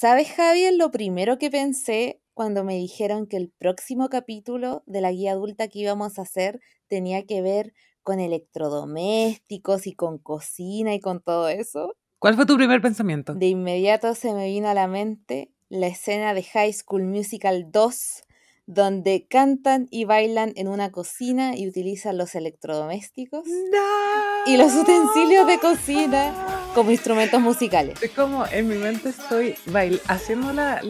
¿Sabes, Javier? Lo primero que pensé cuando me dijeron que el próximo capítulo de la guía adulta que íbamos a hacer tenía que ver con electrodomésticos y con cocina y con todo eso. ¿Cuál fue tu primer pensamiento? De inmediato se me vino a la mente la escena de High School Musical 2 donde cantan y bailan en una cocina y utilizan los electrodomésticos y los utensilios de cocina como instrumentos musicales. Estoy como en mi mente estoy haciendo la,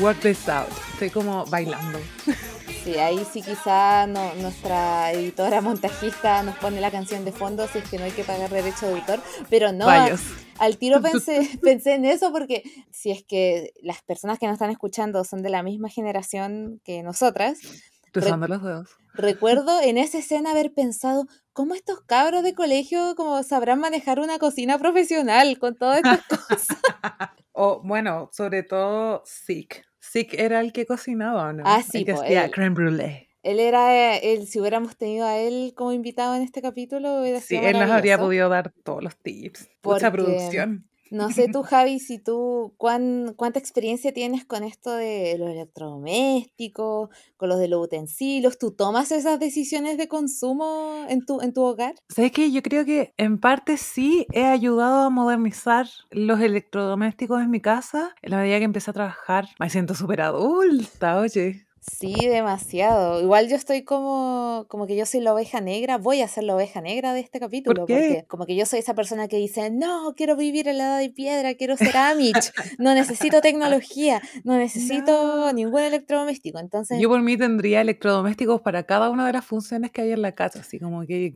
work this out. Estoy como bailando. Sí, ahí sí quizá nuestra editora montajista nos pone la canción de fondo si es que no hay que pagar derecho de autor, pero no, al tiro pensé, pensé en eso porque si es que las personas que nos están escuchando son de la misma generación que nosotras. Recuerdo en esa escena haber pensado, ¿cómo estos cabros de colegio como sabrán manejar una cocina profesional con todas estas cosas? o bueno, sobre todo SIC Sick era el que cocinaba, ¿no? Ah, sí, el que hacía él, creme brulee. Él era eh, el, si hubiéramos tenido a él como invitado en este capítulo, hubiera Sí, él nos habría podido dar todos los tips. Por Mucha producción. No sé tú, Javi, si tú cuán, cuánta experiencia tienes con esto de los electrodomésticos, con los de los utensilios. ¿Tú tomas esas decisiones de consumo en tu, en tu hogar? Sabes que yo creo que en parte sí he ayudado a modernizar los electrodomésticos en mi casa. En la medida que empecé a trabajar, me siento súper adulta, oye. Sí, demasiado. Igual yo estoy como, como que yo soy la oveja negra, voy a ser la oveja negra de este capítulo, porque como que yo soy esa persona que dice, no, quiero vivir en la edad de piedra, quiero ser Amish, no necesito tecnología, no necesito ningún electrodoméstico. Entonces, yo por mí tendría electrodomésticos para cada una de las funciones que hay en la casa, así como que,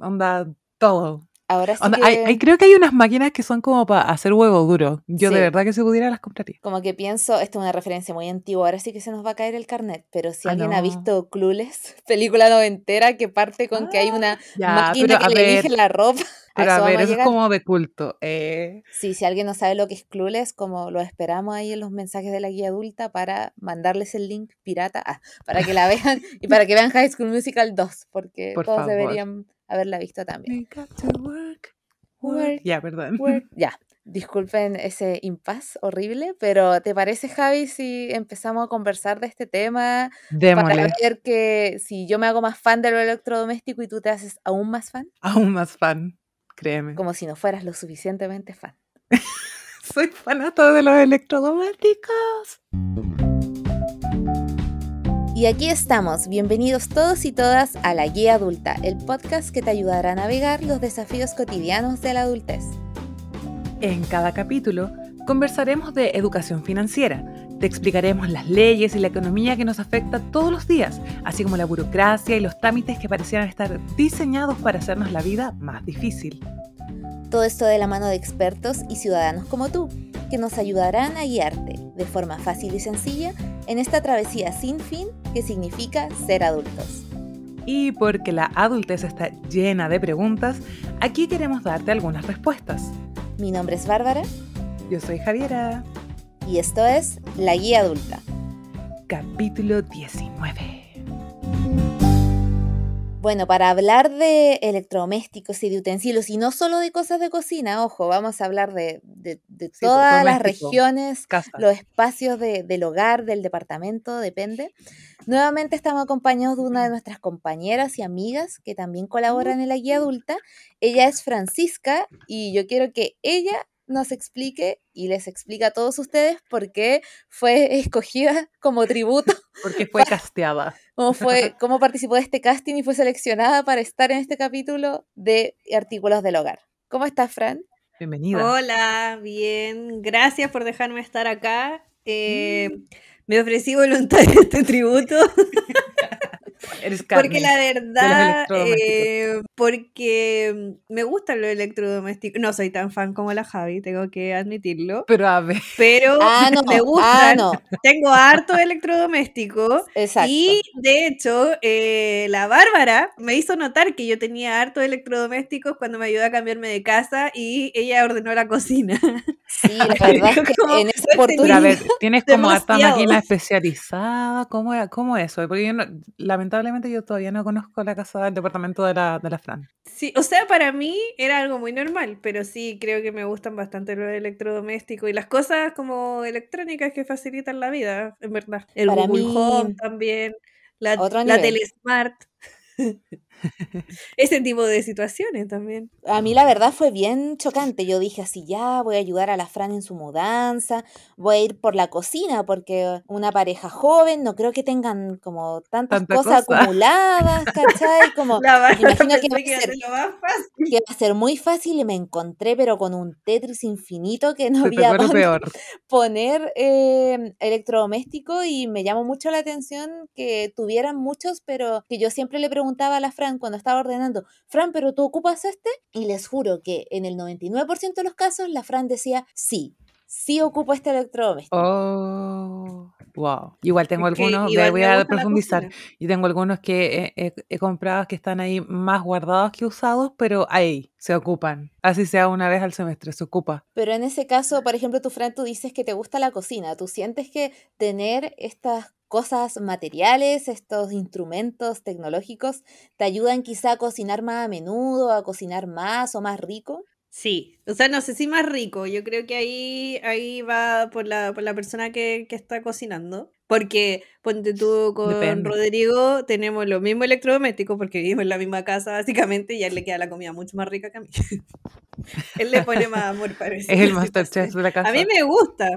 anda mm, todo. Ahora sí. creo que hay unas máquinas que son como para hacer huevo duro. Yo de verdad que si pudiera las compraría. Como que pienso, esto es una referencia muy antigua, ahora sí que se nos va a caer el carnet, pero si ah, alguien ha visto Clueless, película noventera que parte con que hay ah, una máquina que le dije la ropa. a, ver, es como de culto. Eh. Sí, si alguien no sabe lo que es Clueless, como lo esperamos ahí en los mensajes de la guía adulta para mandarles el link pirata ah, para que la vean y para que vean High School Musical 2, porque todos se deberían haberla visto también. Ya, perdón. Ya, disculpen ese impas horrible, pero ¿te parece, Javi, si empezamos a conversar de este tema? Para ver que si yo me hago más fan de lo electrodoméstico y tú te haces aún más fan. Aún más fan, créeme. Como si no fueras lo suficientemente fan. Soy fanato de los electrodomésticos. Y aquí estamos, bienvenidos todos y todas a La Guía Adulta, el podcast que te ayudará a navegar los desafíos cotidianos de la adultez. En cada capítulo conversaremos de educación financiera, te explicaremos las leyes y la economía que nos afecta todos los días, así como la burocracia y los trámites que parecieran estar diseñados para hacernos la vida más difícil. Todo esto de la mano de expertos y ciudadanos como tú nos ayudarán a guiarte de forma fácil y sencilla en esta travesía sin fin que significa ser adultos. Y porque la adultez está llena de preguntas, aquí queremos darte algunas respuestas. Mi nombre es Bárbara. Yo soy Javiera. Y esto es La Guía Adulta. Capítulo 19. Bueno, para hablar de electrodomésticos y de utensilios, y no solo de cosas de cocina, ojo, vamos a hablar de, pues, todas las regiones, los espacios del hogar, del departamento, depende. Nuevamente estamos acompañados de una de nuestras compañeras y amigas que también colaboran en la guía adulta. Ella es Francisca y yo quiero que ella nos explique y les explica a todos ustedes por qué fue escogida como tributo. Porque fue casteada. Cómo, fue, cómo participó de este casting y fue seleccionada para estar en este capítulo de Artículos del Hogar. ¿Cómo estás, Fran? Bienvenida. Hola, bien. Gracias por dejarme estar acá. Eh, mm. Me ofrecí voluntaria este tributo porque la verdad, eh, porque mm, me gusta lo electrodomésticos. No soy tan fan como la Javi, tengo que admitirlo. Pero a ver. Pero ah, me ah, gustan. Tengo harto electrodomésticos. Exacto. Y de hecho, eh, la Bárbara me hizo notar que yo tenía harto electrodomésticos cuando me ayudó a cambiarme de casa y ella ordenó la cocina. Sí, la verdad es que en esa oportunidad. A ver, tienes como esta máquina especializada. ¿Cómo eso? Porque yo lamentablemente lamentablemente yo todavía no conozco la casa del departamento de la, de Fran. Sí, o sea, para mí era algo muy normal, pero sí creo que me gustan bastante los electrodomésticos y las cosas como electrónicas que facilitan la vida, en verdad. El Google Home también, la, la Telesmart. Ese tipo de situaciones también. A mí la verdad fue bien chocante. Yo dije así, ya voy a ayudar a la Fran en su mudanza, voy a ir por la cocina porque una pareja joven, no creo que tengan como tantas cosas acumuladas, ¿cachai? Como, imagino que va, a ser, muy fácil y me encontré pero con un Tetris infinito que no había dónde poner eh, electrodoméstico y me llamó mucho la atención que tuvieran muchos, pero que yo siempre le preguntaba a la Fran cuando estaba ordenando, Fran, pero tú ocupas este. Y les juro que en el 99% de los casos la Fran decía, sí, sí ocupo este electrodoméstico. Oh, wow. Igual tengo algunos, voy a profundizar. y tengo algunos que he, he, comprado que están ahí más guardados que usados, pero ahí se ocupan. Así sea una vez al semestre, se ocupa. Pero en ese caso, por ejemplo, tu Fran, tú dices que te gusta la cocina. ¿Tú sientes que tener estas cosas materiales, estos instrumentos tecnológicos, te ayudan quizá a cocinar más a menudo, a cocinar más o más rico? Sí, o sea, no sé si más rico, yo creo que ahí, ahí va por la, persona que, está cocinando. Porque ponte tú con Rodrigo, tenemos lo mismo electrodoméstico porque vivimos en la misma casa básicamente y a él le queda la comida mucho más rica que a mí. él le pone más amor, parece. Es el masterchef de la casa. A mí me gusta,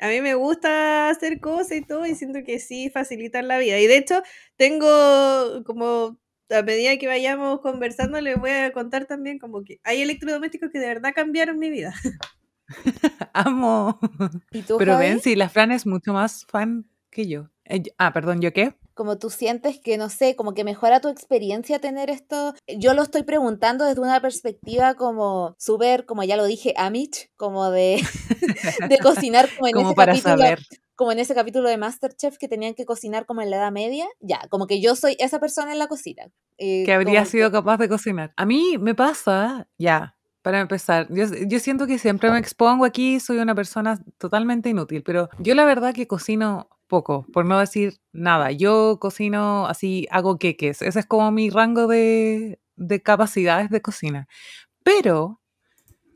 a mí me gusta hacer cosas y todo, y siento que sí facilitar la vida. Y de hecho, tengo como a medida que vayamos conversando, les voy a contar también como que hay electrodomésticos que de verdad cambiaron mi vida. Amo. Pero ven, si la Fran es mucho más fan que yo. Eh, ah, perdón, ¿yo qué? como tú sientes que, no sé, como que mejora tu experiencia tener esto. Yo lo estoy preguntando desde una perspectiva como súper, como ya lo dije, Amit como de, de cocinar como en ese capítulo, Como en ese capítulo de Masterchef que tenían que cocinar como en la Edad Media, ya, como que yo soy esa persona en la cocina. Eh, que habría sido capaz de cocinar. A mí me pasa, ya, para empezar, yo, yo, siento que siempre me expongo aquí, soy una persona totalmente inútil, pero yo la verdad que cocino poco, por no decir nada. Yo cocino así, hago queques, ese es como mi rango de, de capacidades de cocina. Pero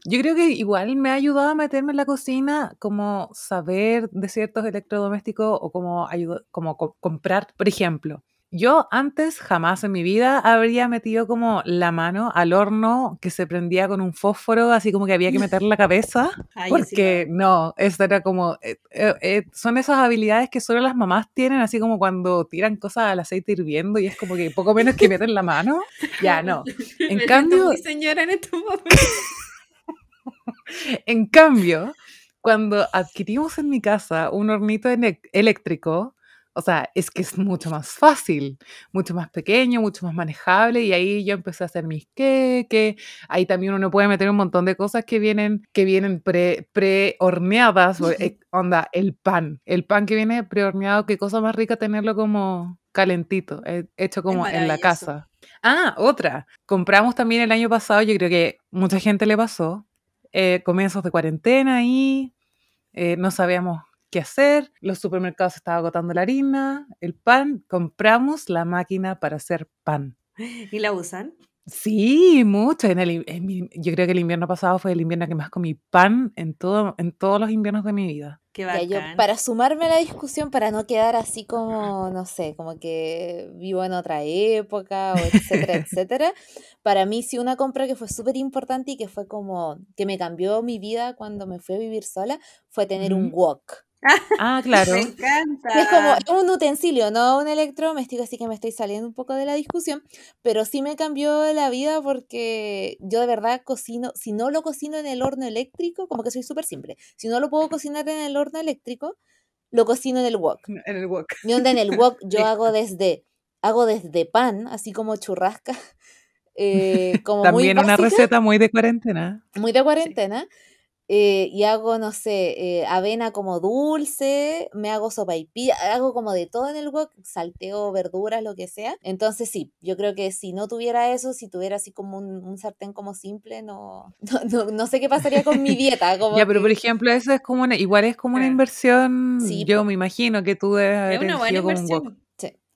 yo creo que igual me ha ayudado a meterme en la cocina, como saber de ciertos electrodomésticos o como, como comprar, por ejemplo yo antes jamás en mi vida habría metido como la mano al horno que se prendía con un fósforo, así como que había que meter la cabeza, porque no, eso era como, eh, eh, eh, son esas habilidades que solo las mamás tienen, así como cuando tiran cosas al aceite hirviendo y es como que poco menos que meten la mano, ya no. En cambio... señora en estos en cambio, cuando adquirimos en mi casa un hornito eléctrico, o sea, es que es mucho más fácil, mucho más pequeño, mucho más manejable y ahí yo empecé a hacer mis queques. ahí también uno puede meter un montón de cosas que vienen que vienen pre, horneadas, eh, onda, el pan, el pan que viene pre-horneado, qué cosa más rica tenerlo como calentito, eh, hecho como en la casa. Ah, otra. Compramos también el año pasado, yo creo que mucha gente le pasó, eh, comienzos de cuarentena y no sabíamos qué hacer, los supermercados estaba agotando la harina, el pan, compramos la máquina para hacer pan. ¿Y la usan? Sí, mucho. En el, yo creo que el invierno pasado fue el invierno que más comí pan en, todo, en todos los inviernos de mi vida. para sumarme a la discusión, para no quedar así como, no sé, como que vivo en otra época, etcétera, etcétera, para mí sí una compra que fue súper importante y que fue como, que me cambió mi vida cuando me fui a vivir sola, fue tener un wok. Ah, claro. Es como un utensilio, no un electrodoméstico, así que me estoy saliendo un poco de la discusión, pero sí me cambió la vida porque yo de verdad cocino, si no lo cocino en el horno eléctrico, como que soy súper simple, si no lo puedo cocinar en el horno eléctrico, lo cocino en el wok. En el wok. en el wok yo hago desde, hago desde pan, así como churrasca. Eh, como También una receta muy de cuarentena. Muy de cuarentena eh, y hago, no sé, eh, avena como dulce, me hago sopaipilla, hago como de todo en el wok, salteo verduras, lo que sea. Entonces sí, yo creo que si no tuviera eso, si tuviera así como un, sartén como simple, no no, sé qué pasaría con mi dieta. Como ya, pero por ejemplo, eso es como una, igual es como una ah. inversión, sí, yo me imagino que tú debes es una buena inversión.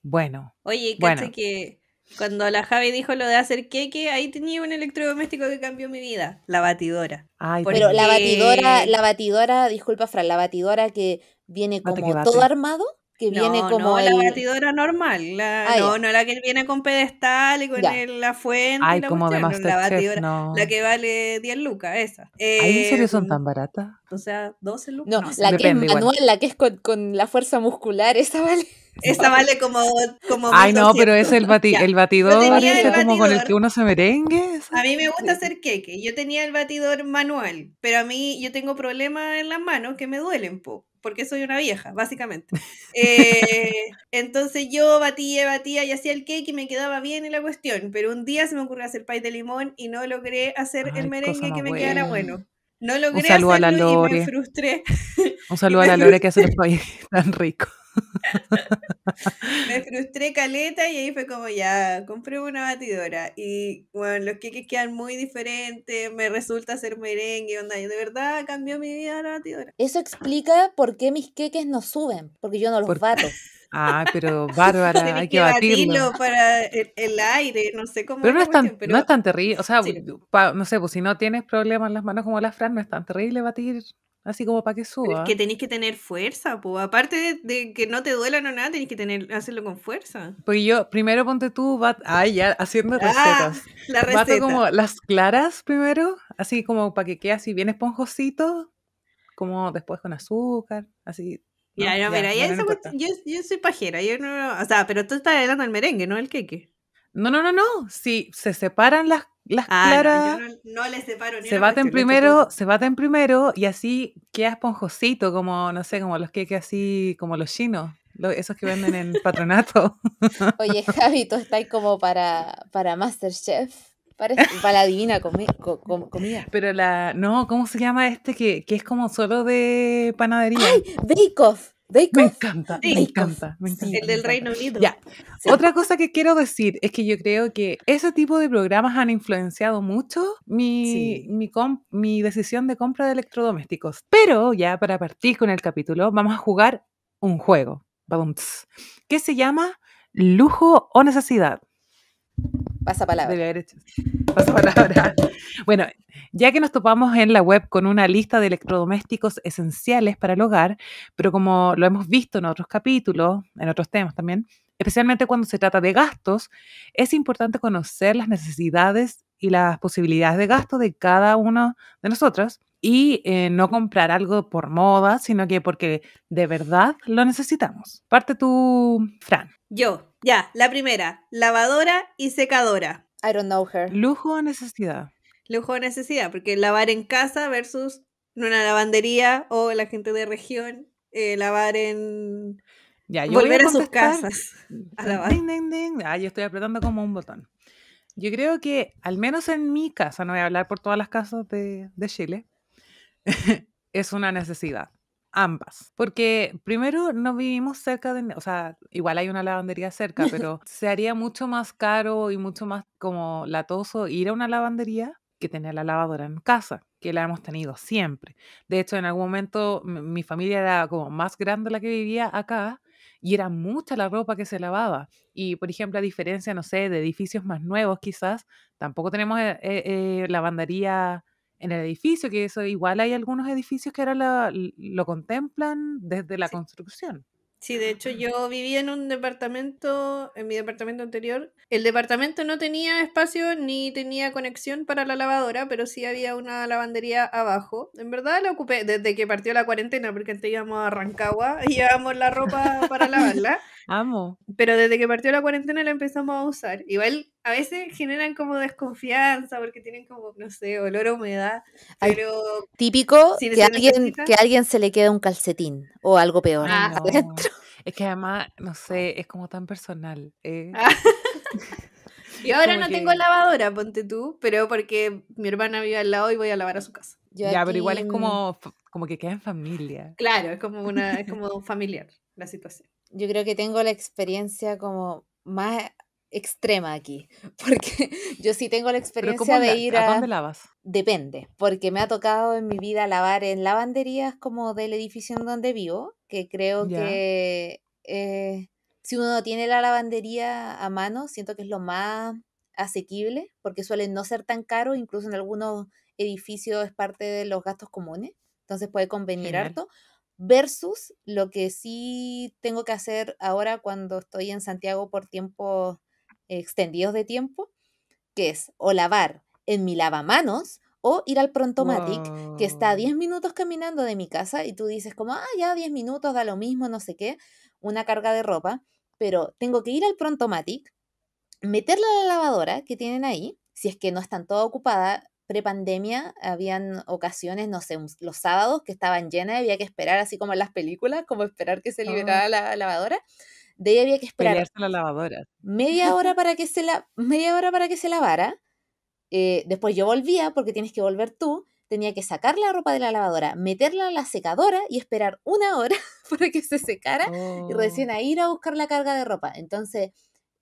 Bueno. Oye, que cuando la Javi dijo lo de hacer queque, ahí tenía un electrodoméstico que cambió mi vida, la batidora. Ay, pero la batidora, la batidora, disculpa Fran, la batidora que viene como todo armado, que viene no, como. No, el... la batidora normal. La... Ah, no, no la que viene con pedestal y con la fuente. Ay, la como la batidora. La que vale 10 lucas, esa. en serio son eh, tan baratas? O sea, 12 lucas. No, la, que es manual, la que es con, la fuerza muscular, esa vale. Esa vale como. como Ay, no, pero es el, el batidor, como con el que uno se merengue. A mí me gusta hacer queque. Yo tenía el batidor manual, pero a mí yo tengo problemas en las manos que me duelen, poco porque soy una vieja, básicamente. Eh, entonces yo batía, batía y hacía el cake y me quedaba bien en la cuestión, pero un día se me ocurrió hacer pay de limón y no logré hacer el merengue que me quedara bueno. No logré un saludo a la Lore. Un saludo a la Lore que hace los pay tan rico. me frustré caleta y ahí fue como ya, compré una batidora. Y bueno, los queques quedan muy diferentes, me resulta ser merengue, onda, y de verdad cambió mi vida la batidora. Eso explica por qué mis queques no suben, porque yo no los bato. Ah, pero bárbara, hay que, batirlo. para el, aire, no sé cómo. Pero no es tan, no es terrible, o sea, no sé, pues si no tienes problemas en las manos como las Fran, no es tan terrible batir así como para que suba. Es que tenéis que tener fuerza, po. aparte de, que no te duela o nada, tenéis que tener, hacerlo con fuerza. Pues yo, primero ponte tú, va, ay, ya, haciendo ah, recetas. la receta. como las claras primero, así como para que quede así bien esponjosito, como después con azúcar, así. Ya, no, mira, yo, yo, soy pajera, yo no, o sea, pero tú estás adelantando el merengue, no el queque. No, no, no, no. Si se separan las, las ah, claras. No, separo Se baten primero, se baten primero y así queda esponjosito, como, no sé, como los que así, como los chinos. esos que venden en patronato. Oye, Javi, tú estás como para, para Masterchef. Para, este, para la divina comi comida. Pero la. No, ¿cómo se llama este que, es como solo de panadería? ¡Ay! Bake me encanta, me encanta, me encanta. El del Reino Unido. Otra cosa que quiero decir es que yo creo que ese tipo de programas han influenciado mucho mi, decisión de compra de electrodomésticos. Pero ya para partir con el capítulo, vamos a jugar un juego que se llama Lujo o Necesidad. Pasa palabra. Debe Bueno, ya que nos topamos en la web con una lista de electrodomésticos esenciales para el hogar, pero como lo hemos visto en otros capítulos, en otros temas también, especialmente cuando se trata de gastos, es importante conocer las necesidades y las posibilidades de gasto de cada uno de nosotros y eh, no comprar algo por moda, sino que porque de verdad lo necesitamos. Parte tú, Fran. Yo, ya, la primera, lavadora y secadora. I don't know her. Lujo o necesidad. Lujo o necesidad, porque lavar en casa versus en una lavandería o la gente de región, eh, lavar en... Ya, yo Volver a, sus casas. A ding. Ah, yo estoy apretando como un botón. Yo creo que, al menos en mi casa, no voy a hablar por todas las casas de, de Chile, es una necesidad ambas. Porque primero no vivimos cerca de, o sea, igual hay una lavandería cerca, pero se haría mucho más caro y mucho más como latoso ir a una lavandería que tener la lavadora en casa, que la hemos tenido siempre. De hecho, en algún momento mi familia era como más grande la que vivía acá y era mucha la ropa que se lavaba. Y, por ejemplo, a diferencia, no sé, de edificios más nuevos quizás, tampoco tenemos eh, eh, eh lavandería en el edificio, que eso igual hay algunos edificios que ahora lo, contemplan desde la construcción. Sí, de hecho yo vivía en un departamento, en mi departamento anterior. El departamento no tenía espacio ni tenía conexión para la lavadora, pero sí había una lavandería abajo. En verdad la ocupé desde que partió la cuarentena, porque antes íbamos a Rancagua y llevábamos la ropa para lavarla. Amo. Pero desde que partió la cuarentena la empezamos a usar. Igual a veces generan como desconfianza porque tienen como, no sé, olor a humedad. Pero típico que, a alguien se le queda un calcetín o algo peor. Es que además, no sé, ah. es como tan personal. Eh. Ah. Y ahora no tengo lavadora, ponte tú, pero porque mi hermana vive al lado y voy a lavar a su casa. ya, pero igual es como, como que queda en familia. Claro, es como una, es como familiar la situación yo creo que tengo la experiencia como más extrema aquí, porque yo sí tengo la experiencia de ir a... ¿A dónde lavas? Depende, porque me ha tocado en mi vida lavar en lavanderías como del edificio en donde vivo, que creo que eh, si uno tiene la lavandería a mano, siento que es lo más asequible, porque suelen no ser tan caro, incluso en algunos edificios es parte de los gastos comunes, entonces puede convenir harto, versus lo que sí tengo que hacer ahora cuando estoy en Santiago por tiempos extendidos de tiempo, que es o lavar en mi lavamanos o ir al Prontomatic, que está 10 minutos caminando de mi casa y tú dices como, ah, ya 10 minutos, da lo mismo, no sé qué, una carga de ropa, pero tengo que ir al Prontomatic, meterla a la lavadora que tienen ahí, si es que no están toda ocupada, prepandemia habían ocasiones, no sé, los sábados que estaban llenas, había que esperar, así como en las películas, como esperar que se ah. liberara la lavadora. De ahí había que esperar la lavadora. media hora para que se la media hora para que se lavara. Eh, después yo volvía porque tienes que volver tú. Tenía que sacar la ropa de la lavadora, meterla en la secadora y esperar una hora para que se secara y recién oh. a ir a buscar la carga de ropa. Entonces,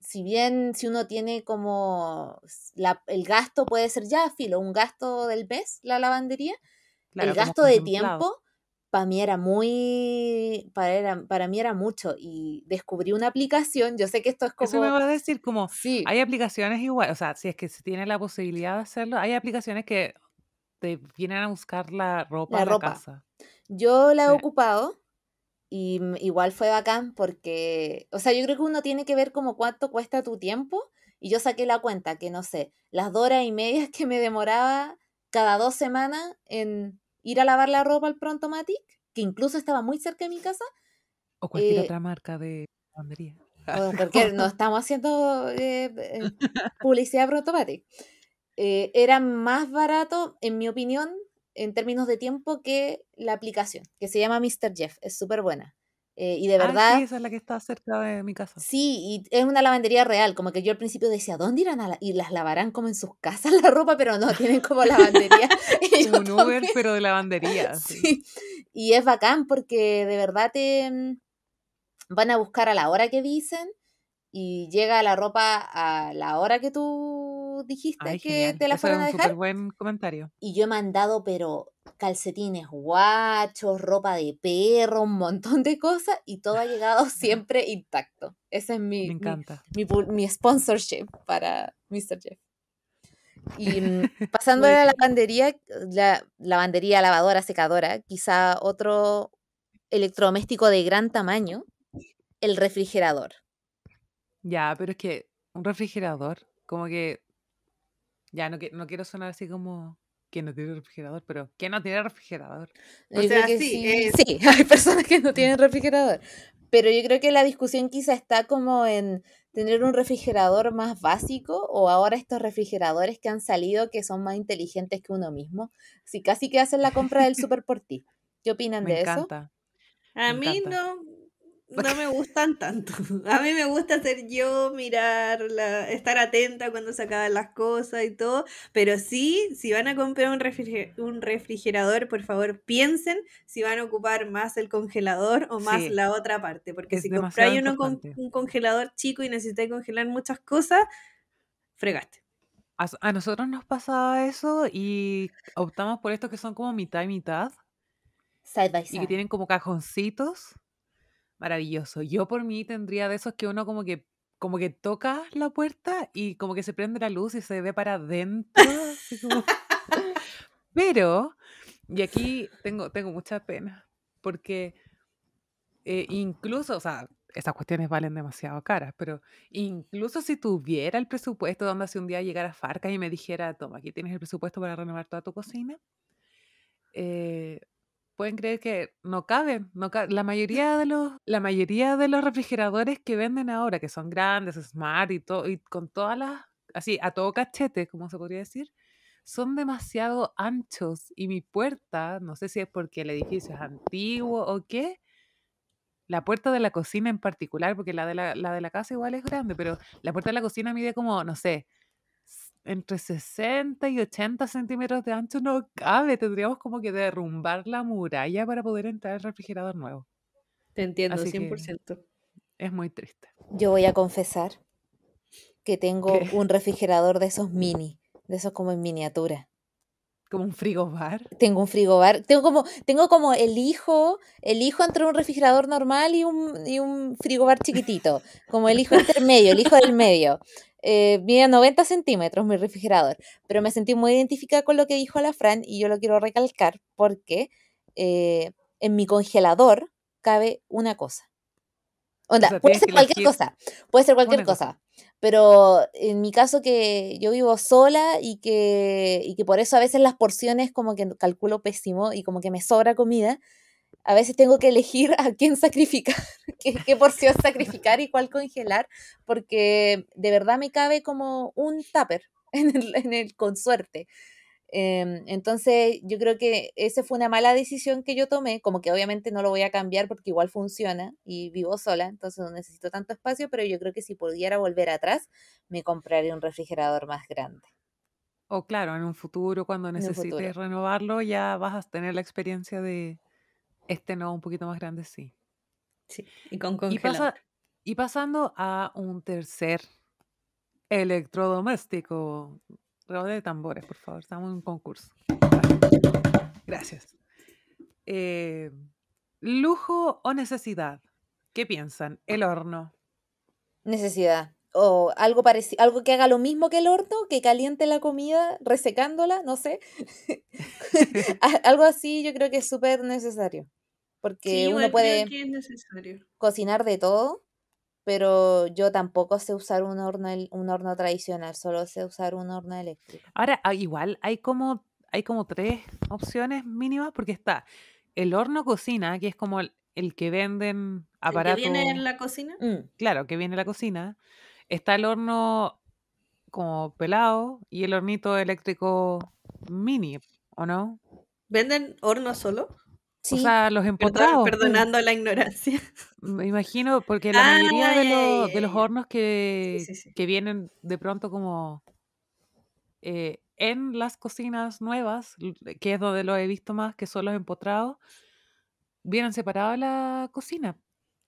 si bien si uno tiene como la, el gasto puede ser ya filo, un gasto del mes, la lavandería, el gasto de tiempo para mí era muy para, era, para mí era mucho y descubrí una aplicación, yo sé que esto es como Eso me va a decir como sí. hay aplicaciones igual, o sea, si es que se tiene la posibilidad de hacerlo, hay aplicaciones que te vienen a buscar la ropa la, la ropa. casa. Yo la he ocupado y igual fue bacán porque, o sea, yo creo que uno tiene que ver como cuánto cuesta tu tiempo. Y yo saqué la cuenta que, no sé, las dos horas y medias que me demoraba cada dos semanas en ir a lavar la ropa al Prontomatic, que incluso estaba muy cerca de mi casa. O cualquier eh, otra marca de lavandería. Porque no estamos haciendo eh, eh, publicidad Prontomatic. era más barato, en mi opinión, en términos de tiempo que la aplicación, que se llama Mr. Jeff. Es súper buena. Eh, y de ah, verdad. sí, esa es la que está cerca de mi casa. Sí, y es una lavandería real. Como que yo al principio decía, ¿dónde irán a y las lavarán como en sus casas la ropa? Pero no, tienen como lavandería. un Uber, pero de lavandería. sí. Y es bacán porque de verdad te mm, van a buscar a la hora que dicen y llega la ropa a la hora que tú dijiste que te la fueron a dejar. buen comentario. Y yo he mandado, pero calcetines guachos, ropa de perro, un montón de cosas y todo ha llegado siempre intacto. Ese es mi, mi, sponsorship para Mr. Jeff. Y mm, pasando a la lavandería, la lavandería, lavadora, secadora, quizá otro electrodoméstico de gran tamaño, el refrigerador. Ya, pero es que un refrigerador, como que ya, no, no quiero sonar así como que no tiene refrigerador, pero que no tiene refrigerador. o sea, sí, sí. Eh, hay personas que no tienen refrigerador. Pero yo creo que la discusión quizá está como en tener un refrigerador más básico o ahora estos refrigeradores que han salido que son más inteligentes que uno mismo. Si casi que hacen la compra del super por ti. ¿Qué opinan Me de encanta. eso? A mí no, no me gustan tanto. A mí me gusta ser yo, mirar, estar atenta cuando se acaban las cosas y todo. Pero sí, si van a comprar un, un refrigerador, por favor piensen si van a ocupar más el congelador o más la otra parte. Porque si compráis uno con, un congelador chico y necesitáis congelar muchas cosas, fregaste. A, nosotros nos pasaba eso y optamos por estos que son como mitad y mitad. Side by side. Y que tienen como cajoncitos maravilloso. Yo por mí tendría de esos que uno como que como que toca la puerta y como que se prende la luz y se ve para adentro. Pero, y aquí tengo, tengo mucha pena, porque eh, incluso, o sea, esas cuestiones valen demasiado caras, pero incluso si tuviera el presupuesto donde hace un día llegara Farca y me dijera, toma, aquí tienes el presupuesto para renovar toda tu cocina, eh, pueden creer que no caben. La, mayoría de los, la mayoría de los refrigeradores que venden ahora, que son grandes, smart y, todo, y con todas las, así, a todo cachete, como se podría decir, son demasiado anchos y mi puerta, no sé si es porque el edificio es antiguo o qué, la puerta de la cocina en particular, porque la de la de la casa igual es grande, pero la puerta de la cocina mide como, no sé, entre 60 y 80 centímetros de ancho no cabe. Tendríamos como que derrumbar la muralla para poder entrar al refrigerador nuevo. Te entiendo, 100%. Es muy triste. Yo voy a confesar que tengo un refrigerador de esos mini, de esos como en miniatura. Como un frigobar. Tengo un frigobar. Tengo como, tengo como el hijo, el hijo entre un refrigerador normal y un, y un frigobar chiquitito. Como el hijo intermedio, el hijo del medio eh, mide 90 centímetros mi refrigerador, pero me sentí muy identificada con lo que dijo la Fran y yo lo quiero recalcar porque eh, en mi congelador cabe una cosa. Onda, puede ser cualquier cosa, puede ser cualquier cosa. Pero en mi caso que yo vivo sola y que, y que por eso a veces las porciones como que calculo pésimo y como que me sobra comida, a veces tengo que elegir a quién sacrificar, qué, porción sacrificar y cuál congelar, porque de verdad me cabe como un tupper en el, en con suerte. Em, entonces yo creo que esa fue una mala decisión que yo tomé, como que obviamente no lo voy a cambiar porque igual funciona y vivo sola, entonces no necesito tanto espacio, pero yo creo que si pudiera volver atrás, me compraría un refrigerador más grande. O claro, en un futuro, cuando necesites renovarlo, ya vas a tener la experiencia de, este no, un poquito más grande sí. Sí, y con Y, pasando a un tercer electrodoméstico. Rode de tambores, por favor, estamos en un concurso. Gracias. Eh, ¿Lujo o necesidad? ¿Qué piensan? El horno. Necesidad. O algo parecido, algo que haga lo mismo que el horno, que caliente la comida, resecándola, no sé. algo así yo creo que es súper necesario porque uno puede cocinar de todo, pero yo tampoco sé usar un horno, un horno tradicional, solo sé usar un horno eléctrico. Ahora, ah, igual, hay como, hay como tres opciones mínimas, porque está el horno cocina, que es como el, que venden aparatos. que viene en la cocina? Mm, claro, que viene en la cocina. Está el horno como pelado y el hornito eléctrico mini, ¿o no? ¿Venden horno solo? los empotrados. Pues. perdonando la ignorancia. Me imagino, porque la mayoría de, los, hornos que, vienen de pronto como eh, en las cocinas nuevas, eh, que es donde lo he visto más, que son los empotrados, vienen separados de la cocina.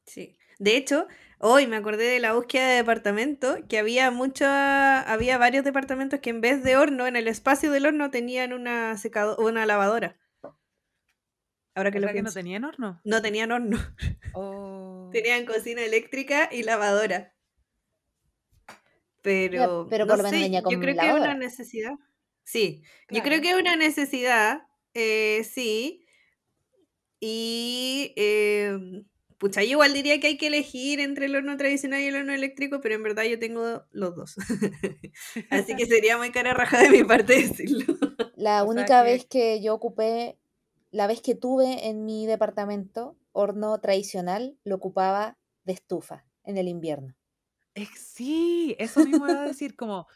Sí. De hecho, hoy me acordé de la búsqueda de departamento, que había mucha, había varios departamentos que en vez de horno, en el espacio del horno tenían una secado, una lavadora. Ahora que no tenían horno? No tenían horno. Oh. Tenían cocina eléctrica y lavadora. Pero, pero por no lo yo creo que es una necesidad. Sí, yo creo que es una necesidad, eh, sí. Y eh, pucha, yo igual diría que hay que elegir entre el horno tradicional y el horno eléctrico, pero en verdad yo tengo los dos. Así que sería muy cara raja de mi parte decirlo. La única vez que yo ocupé la vez que tuve en mi departamento horno tradicional, lo ocupaba de estufa en el invierno. Eh, sí, eso mismo iba a decir, como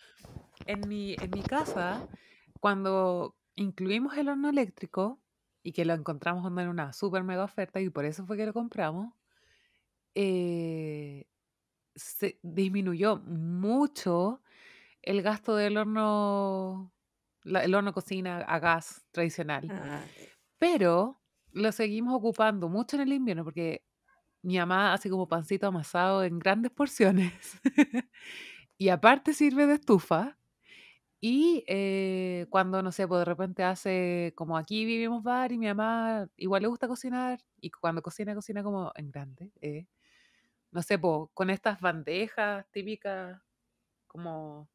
en mi, en mi casa, cuando incluimos el horno eléctrico y que lo encontramos en una super mega oferta y por eso fue que lo compramos, eh, se disminuyó mucho el gasto del horno, el horno cocina a gas tradicional. Ah, pero lo seguimos ocupando mucho en el invierno porque mi mamá hace como pancito amasado en grandes porciones y aparte sirve de estufa. Y eh, cuando, no sé, pues de repente hace, como aquí vivimos bar y mi mamá igual le gusta cocinar y cuando cocina, cocina como en grande. Eh, no sé, pues con estas bandejas típicas como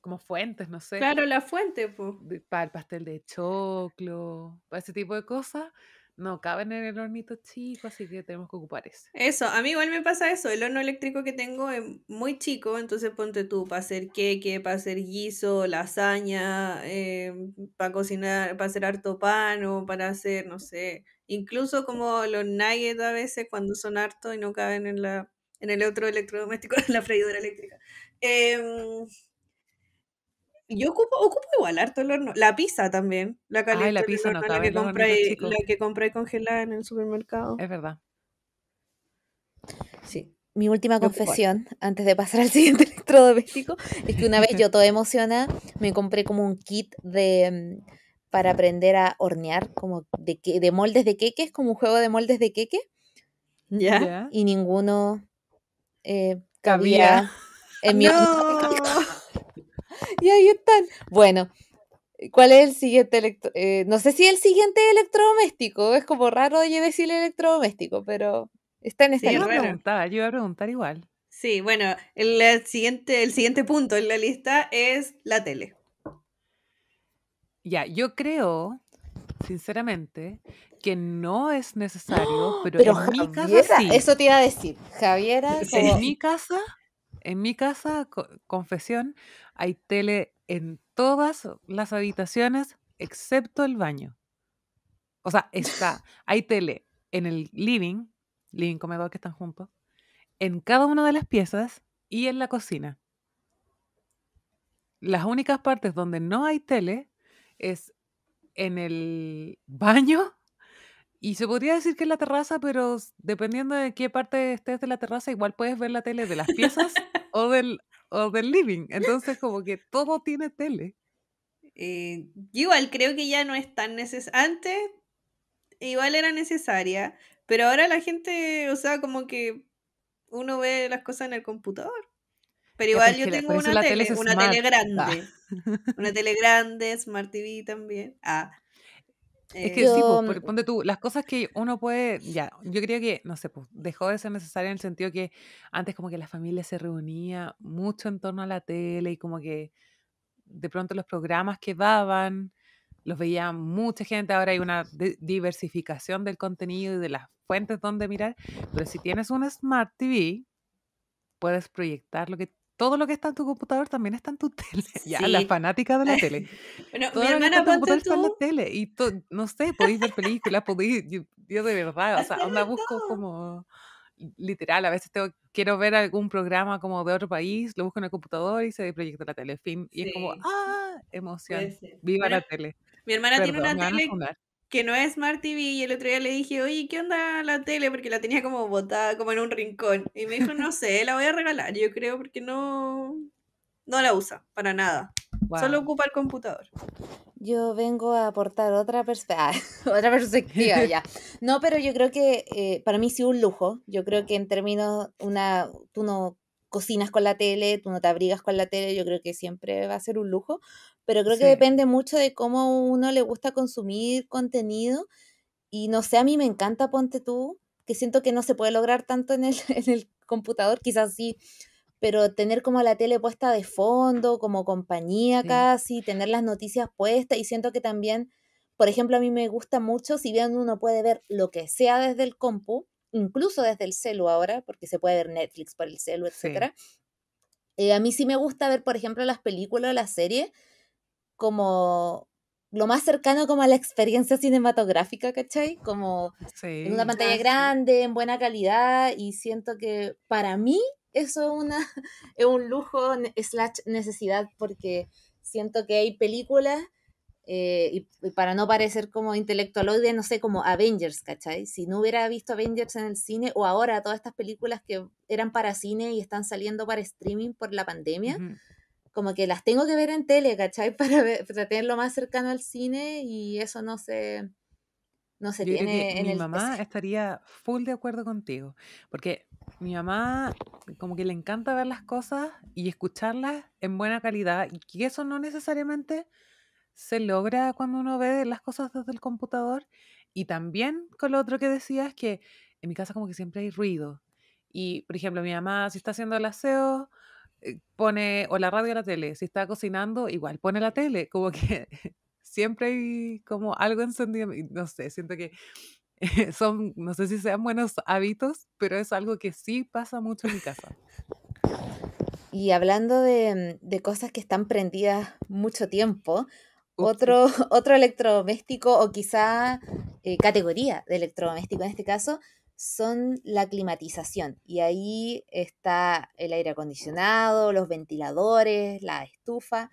como fuentes, no sé. Claro, la fuente, pues. Para el pastel de choclo, para ese tipo de cosas. No caben en el hornito chico, así que tenemos que ocupar eso Eso, a mí igual me pasa eso. El horno eléctrico que tengo es muy chico, entonces ponte tú para hacer queque, para hacer guiso, lasaña, em, para cocinar, para hacer harto pan o para hacer, no sé, incluso como los nuggets a veces cuando son hartos y no caben en la en el otro electrodoméstico, en la freidora eléctrica. Eh, yo ocupo, ocupo igual harto el horno. La pizza también. La caliente. la pizza no, que, compré la que compré congelada en el supermercado. Es verdad. Sí. Mi última confesión, antes de pasar al siguiente electrodoméstico, es que una vez yo toda emocionada me compré como un kit de mm, para aprender a hornear, como de, que, de moldes de es como un juego de moldes de queque. Ya. Y ninguno eh, cabía. en mi y ahí están. Bueno, ¿cuál es el siguiente electro? Eh, no sé si el siguiente electrodoméstico, es como raro de decir electrodoméstico, pero está en esta sí, yo, iba a preguntar, igual. Sí, bueno, el, siguiente, el siguiente punto en la lista es la tele. Ya, yo creo, sinceramente, que no es necesario, ¡Ah! pero, en mi casa sí. Eso te iba a decir, Javiera. En mi casa, en mi casa, confesión, hay tele en todas las habitaciones, excepto el baño. O sea, está, hay tele en el living, living comedor que están juntos, en cada una de las piezas y en la cocina. Las únicas partes donde no hay tele es en el baño y se podría decir que es la terraza, pero dependiendo de qué parte estés de la terraza, igual puedes ver la tele de las piezas o, del, o del living. Entonces, como que todo tiene tele. Eh, igual creo que ya no es tan necesaria. Antes igual era necesaria, pero ahora la gente, o sea, como que uno ve las cosas en el computador. Pero pues igual yo tengo una tele, una tele grande. Ah. Una tele grande, Smart TV también. Ah. Es que eh, sí, ponte tú, las cosas que uno puede, ya, yo creo que, no sé, pues dejó de ser necesario en el sentido que antes como que la familia se reunía mucho en torno a la tele y como que de pronto los programas que daban, los veía mucha gente, ahora hay una diversificación del contenido y de las fuentes donde mirar, pero si tienes un Smart TV, puedes proyectar lo que todo lo que está en tu computador también está en tu tele. Ya, la fanática de la tele. bueno, mi hermana tiene en tu computador en la tele. Y no sé, podéis ver películas, podéis. Yo, de verdad, o sea, me busco como. Literal, a veces tengo, quiero ver algún programa como de otro país, lo busco en el computador y se proyecta la tele. Fin. Y es como, ¡ah! Emoción. Viva la tele. Mi hermana tiene una tele que no es Smart TV y el otro día le dije, oye, ¿qué onda la tele? Porque la tenía como botada, como en un rincón. Y me dijo, no sé, la voy a regalar, yo creo, porque no, no la usa para nada. Solo ocupa el computador. Yo vengo a aportar otra, ah, otra perspectiva ya. No, pero yo creo que eh, para mí sí un lujo. Yo creo que en términos, una, tú no cocinas con la tele, tú no te abrigas con la tele, yo creo que siempre va a ser un lujo pero creo que depende mucho de cómo uno le gusta consumir contenido. Y no sé, a mí me encanta Ponte tú, que siento que no se puede lograr tanto en el, en el computador, quizás sí, pero tener como la tele puesta de fondo, como compañía casi, tener las noticias puestas y siento que también, por ejemplo, a mí me gusta mucho, si bien uno puede ver lo que sea desde el compu, incluso desde el celu ahora, porque se puede ver Netflix por el celu, etc. Eh, a mí sí me gusta ver, por ejemplo, las películas o las series como lo más cercano como a la experiencia cinematográfica, ¿cachai? Como en una pantalla ah, grande, en buena calidad, y siento que para mí eso es, una, es un lujo slash necesidad, porque siento que hay películas, eh, y, para no parecer como intelectualoide, no sé, como Avengers, ¿cachai? Si no hubiera visto Avengers en el cine, o ahora todas estas películas que eran para cine y están saliendo para streaming por la pandemia, como que las tengo que ver en tele, ¿cachai? Para, ver, para tenerlo más cercano al cine y eso no se, no se tiene mi mamá estaría full de acuerdo contigo, porque mi mamá como que le encanta ver las cosas y escucharlas en buena calidad y eso no necesariamente se logra cuando uno ve las cosas desde el computador y también con lo otro que decías que en mi casa como que siempre hay ruido y por ejemplo mi mamá si está haciendo el aseo eh, pone o la radio o la tele. Si está cocinando, igual pone la tele. Como que siempre hay como algo encendido. No sé, siento que son, no sé si sean buenos hábitos, pero es algo que sí pasa mucho en mi casa. Y hablando de, cosas que están prendidas mucho tiempo, otro, otro electrodoméstico o quizá eh, categoría de electrodoméstico en este caso son la climatización. Y ahí está el aire acondicionado, los ventiladores, la estufa.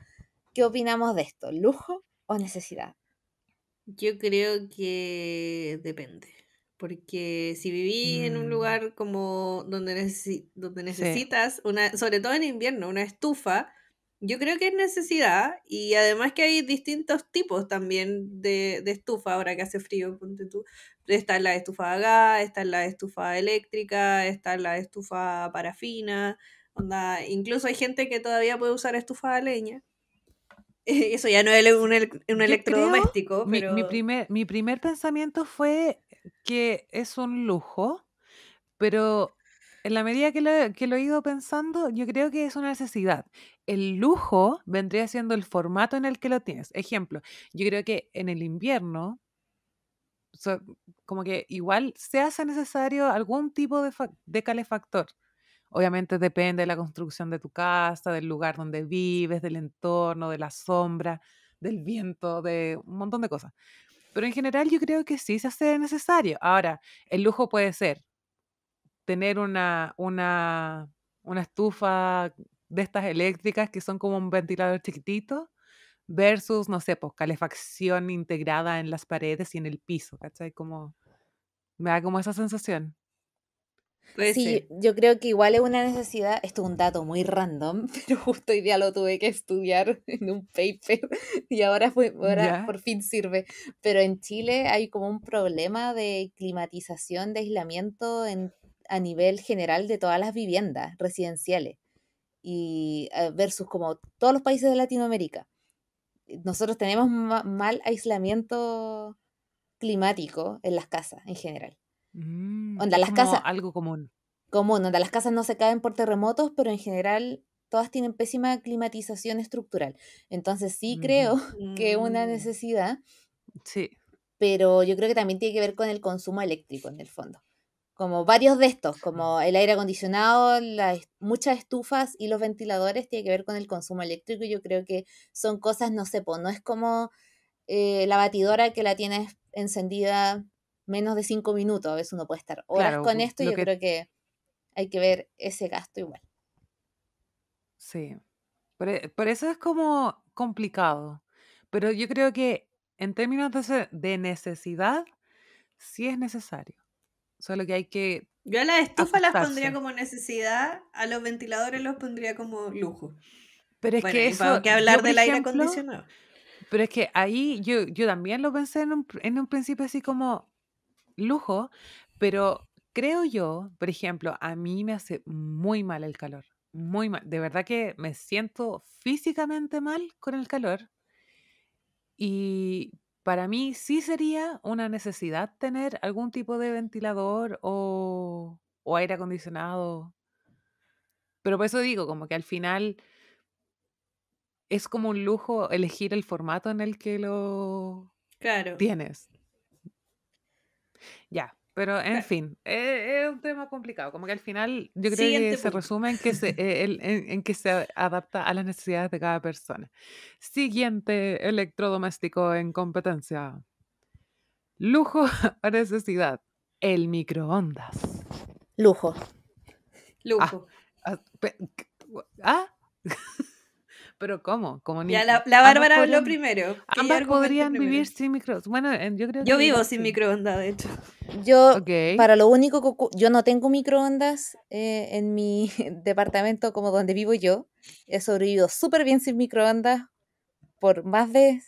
¿Qué opinamos de esto? ¿Lujo o necesidad? Yo creo que depende. Porque si vivís en un mm. lugar como donde, donde necesitas, una, sobre todo en invierno, una estufa, yo creo que es necesidad y además que hay distintos tipos también de, estufa ahora que hace frío, ponte tú. Está la estufa a gas, está la estufa eléctrica, está la estufa parafina, incluso hay gente que todavía puede usar estufa de leña. Eso ya no es un, electrodoméstico, mi, primer, mi primer pensamiento fue que es un lujo, pero en la medida que lo, he ido pensando, yo creo que es una necesidad. El lujo vendría siendo el formato en el que lo tienes. Ejemplo, yo creo que en el invierno, como que igual se hace necesario algún tipo de, de calefactor. Obviamente depende de la construcción de tu casa, del lugar donde vives, del entorno, de la sombra, del viento, de un montón de cosas. Pero en general yo creo que sí se hace necesario. Ahora, el lujo puede ser tener una, una, una estufa de estas eléctricas que son como un ventilador chiquitito versus, no sé, pues calefacción integrada en las paredes y en el piso, ¿cachai? Como, me da como esa sensación. sí, yo creo que igual es una necesidad, esto es un dato muy random, pero justo hoy día lo tuve que estudiar en un paper y ahora, por fin sirve. Pero en Chile hay como un problema de climatización, de aislamiento en a nivel general de todas las viviendas residenciales y eh, versus como todos los países de Latinoamérica. Nosotros tenemos mal aislamiento climático en las casas en general. Mm, las casas algo común. Común, onda, las casas no se caen por terremotos, pero en general todas tienen pésima climatización estructural. Entonces sí creo que es una mm. necesidad. Sí. Pero yo creo que también tiene que ver con el consumo eléctrico en el fondo como varios de estos, como el aire acondicionado, las, muchas estufas y los ventiladores, tiene que ver con el consumo eléctrico. Y yo creo que son cosas, no sé, no es como eh, la batidora que la tienes encendida menos de cinco minutos. A veces uno puede estar horas con esto y yo creo que hay que ver ese gasto igual. Sí, por, eso es como complicado. Pero yo creo que en términos de, de necesidad, sí es necesario. Solo que hay que. Yo a las estufas las pondría como necesidad, a los ventiladores los pondría como lujo. Pero es que eso. que hablar del aire acondicionado. Pero es que ahí yo, yo también lo pensé en en un principio así como lujo, pero creo yo, por ejemplo, a mí me hace muy mal el calor. Muy mal. De verdad que me siento físicamente mal con el calor. Y para mí sí sería una necesidad tener algún tipo de ventilador o, aire acondicionado. Pero por eso digo, como que al final es como un lujo elegir el formato en el que lo tienes. Ya, pero en eh, fin, eh, es, un tema complicado. Como que al final yo creo que se resume en que se, eh, en, que se adapta a las necesidades de cada persona. Siguiente electrodoméstico en competencia. Lujo o necesidad. El microondas. Lujo. Ah, Lujo. ¿Ah? Pero ¿cómo? Como ni... la, Bárbara habló primero. Ambas podrían vivir sin microondas. Bueno, yo creo Yo vivo sin microondas, de hecho. Yo, para lo único que yo no tengo microondas eh, en mi departamento como donde vivo yo. He sobrevivido súper bien sin microondas por más de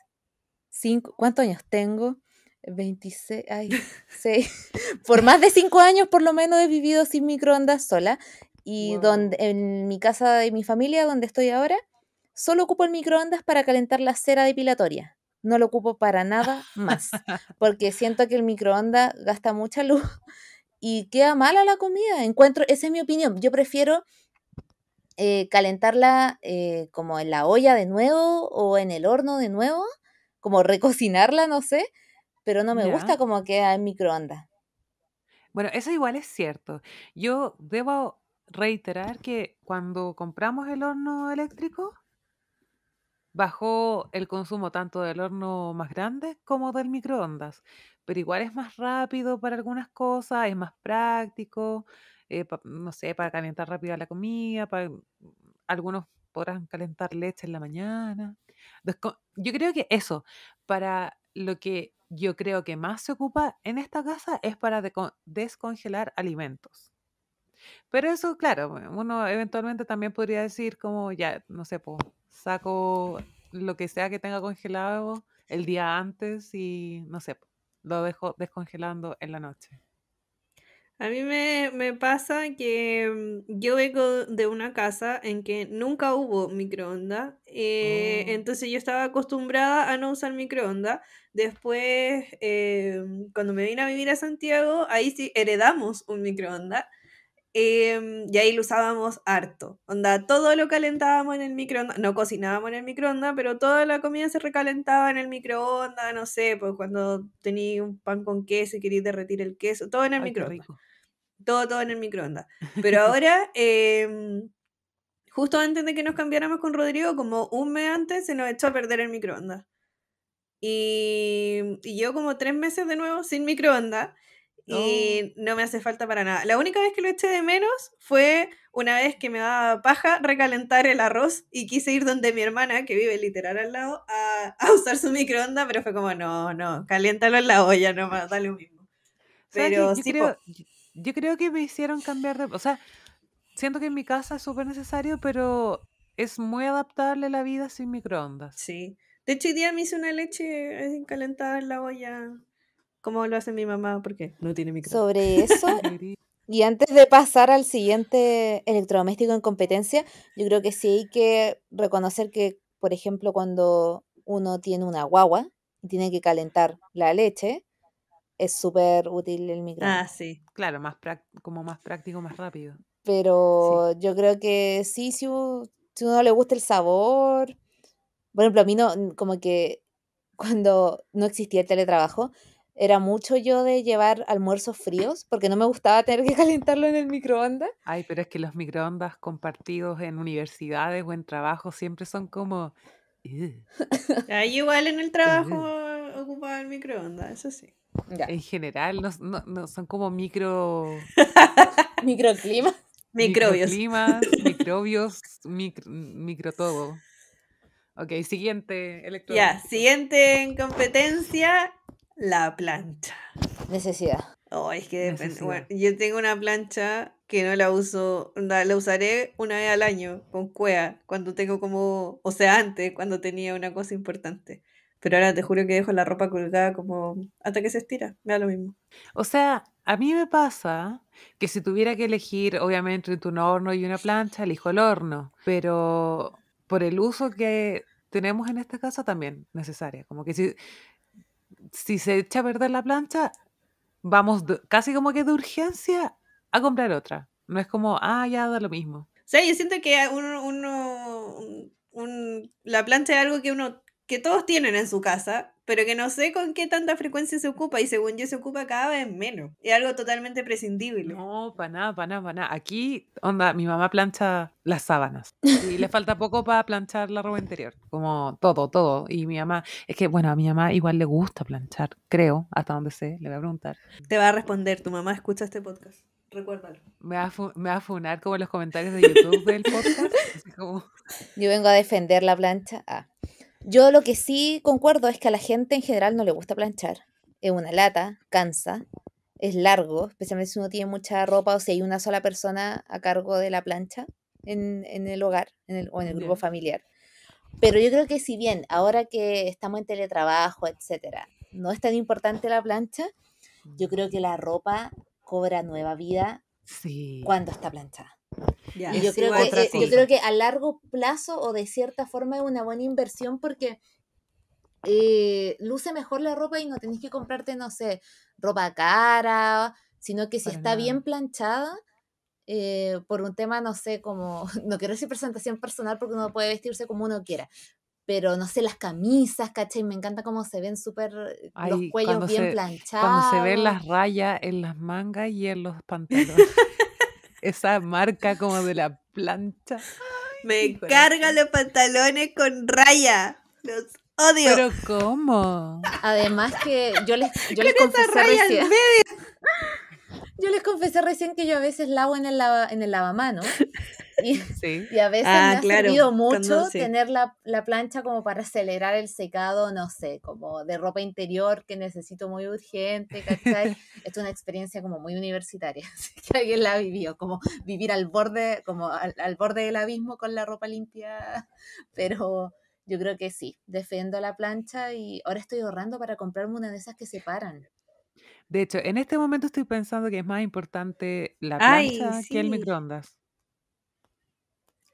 cinco, ¿cuántos años tengo? 26, por más de cinco años por lo menos he vivido sin microondas sola. Y donde, en mi casa de mi familia, donde estoy ahora, Solo ocupo el microondas para calentar la cera depilatoria. No lo ocupo para nada más, porque siento que el microondas gasta mucha luz y queda mala la comida. Encuentro, esa es mi opinión. Yo prefiero eh, calentarla eh, como en la olla de nuevo o en el horno de nuevo, como recocinarla, no sé, pero no me gusta como queda en microondas. Bueno, eso igual es cierto. Yo debo reiterar que cuando compramos el horno eléctrico, bajó el consumo tanto del horno más grande como del microondas, pero igual es más rápido para algunas cosas, es más práctico, eh, no sé, para calentar rápido la comida, para... Mm, algunos podrán calentar leche en la mañana. Yo creo que eso, para lo que yo creo que más se ocupa en esta casa es para descongelar alimentos. Pero eso, claro, eh, uno eventualmente también podría decir como, ya, no sé, po pues, saco lo que sea que tenga congelado el día antes y, no sé, lo dejo descongelando en la noche. A mí me, me, pasa que mm, yo vengo de una casa en que nunca hubo microondas, eh, oh. entonces yo estaba acostumbrada a no usar microondas. Después, eh, cuando me vine a vivir a Santiago, ahí sí heredamos un microondas. Em, y ahí lo usábamos harto. Onda, todo lo calentábamos en el microondas, no cocinábamos en el microondas, pero toda la comida se recalentaba en el microondas, no sé, pues cuando tenía un pan con queso y quería derretir el queso, todo en el microondas. Todo, todo en el microondas. Pero ahora, em, justo antes de que nos cambiáramos con Rodrigo, como un mes antes, se nos echó a perder el microondas. Y, y yo como tres meses de nuevo sin microondas. Oh. y no me hace falta para nada. La única vez que lo eché de menos fue una vez que me daba paja recalentar el arroz y quise ir donde mi hermana, que vive literal al lado, a, usar su microondas, pero fue como, no, no, caliéntalo en la olla nomás, da lo mismo. Pero yo, creo, que me hicieron cambiar de... O sea, siento que en mi casa es súper necesario, pero es muy adaptable la vida sin microondas. Sí. De hecho, hoy día me hice una leche eh, calentada en la olla como lo hace mi mamá porque no tiene micrófono. Sobre eso, y antes de pasar al siguiente electrodoméstico en competencia, yo creo que sí hay que reconocer que, por ejemplo, cuando uno tiene una guagua y tiene que calentar la leche, es súper útil el micrófono. Ah, sí, claro, más como más práctico, más rápido. Pero yo creo que sí, si, si uno le gusta el sabor. Por ejemplo, a mí no, como que cuando no existía el teletrabajo, era mucho yo de llevar almuerzos fríos, porque no me gustaba tener que calentarlo en el microondas. Ay, pero es que los microondas compartidos en universidades o en trabajo siempre son como... Ahí igual en el trabajo ocupaba el microondas, eso sí. En general, no, son como micro... Microclima. Microbios. Microclimas, microbios, micro, todo. Ok, siguiente. Ya, siguiente competencia la plancha. Necesidad. Oh, es que depende. Bueno, yo tengo una plancha que no la uso, la usaré una vez al año con cuea, cuando tengo como, o sea, antes, cuando tenía una cosa importante. Pero ahora te juro que dejo la ropa colgada como hasta que se estira, me da lo mismo. O sea, a mí me pasa que si tuviera que elegir, obviamente, entre un horno y una plancha, elijo el horno, pero por el uso que tenemos en esta casa también necesaria. Como que si si se echa a perder la plancha, vamos casi como que de urgencia a comprar otra. No es como, ah, ya da lo mismo. Sí, yo siento que uno, un, la plancha es algo que uno que todos tienen en su casa, pero que no sé con qué tanta frecuencia se ocupa y según yo se ocupa cada vez menos. Es algo totalmente prescindible. No, para nada, para nada, para nada. Aquí, onda, mi mamá plancha las sábanas y le falta poco para planchar la ropa interior, como todo, todo. Y mi mamá, es que bueno, a mi mamá igual le gusta planchar, creo, hasta donde sé, le voy a preguntar. Te va a responder, tu mamá escucha este podcast. Recuérdalo. Me va, a funar como los comentarios de YouTube del podcast. Yo vengo a defender la plancha. Ah. Yo lo que sí concuerdo es que a la gente en general no le gusta planchar. Es una lata, cansa, es largo, especialmente si uno tiene mucha ropa o si hay una sola persona a cargo de la plancha en, el hogar en el, o en el grupo familiar. Pero yo creo que si bien ahora que estamos en teletrabajo, etcétera, no es tan importante la plancha, yo creo que la ropa cobra nueva vida cuando está planchada yo, creo que, eh, yo creo que a largo plazo o de cierta forma es una buena inversión porque eh, luce mejor la ropa y no tenés que comprarte, no sé, ropa cara, sino que si está bien planchada, eh, por un tema, no sé, como, no quiero decir presentación personal porque uno puede vestirse como uno quiera, pero no sé, las camisas, y Me encanta cómo se ven súper los cuellos bien planchados. Cuando se ven las rayas en las mangas y en los pantalones esa marca como de la plancha. Me carga los pantalones con raya. Los odio. Pero ¿cómo? Además que yo les, yo les confesé Yo les confesé recién que yo a veces lavo en el, lava, en el lavamano y, a veces me ah, servido mucho tener la, la, plancha como para acelerar el secado, no sé, como de ropa interior que necesito muy urgente, ¿cachai? es una experiencia como muy universitaria, que alguien la vivió, como vivir al borde, como al, al borde del abismo con la ropa limpia, pero yo creo que sí, defiendo la plancha y ahora estoy ahorrando para comprarme una de esas que se paran. De hecho, en este momento estoy pensando que es más importante la plancha que el microondas.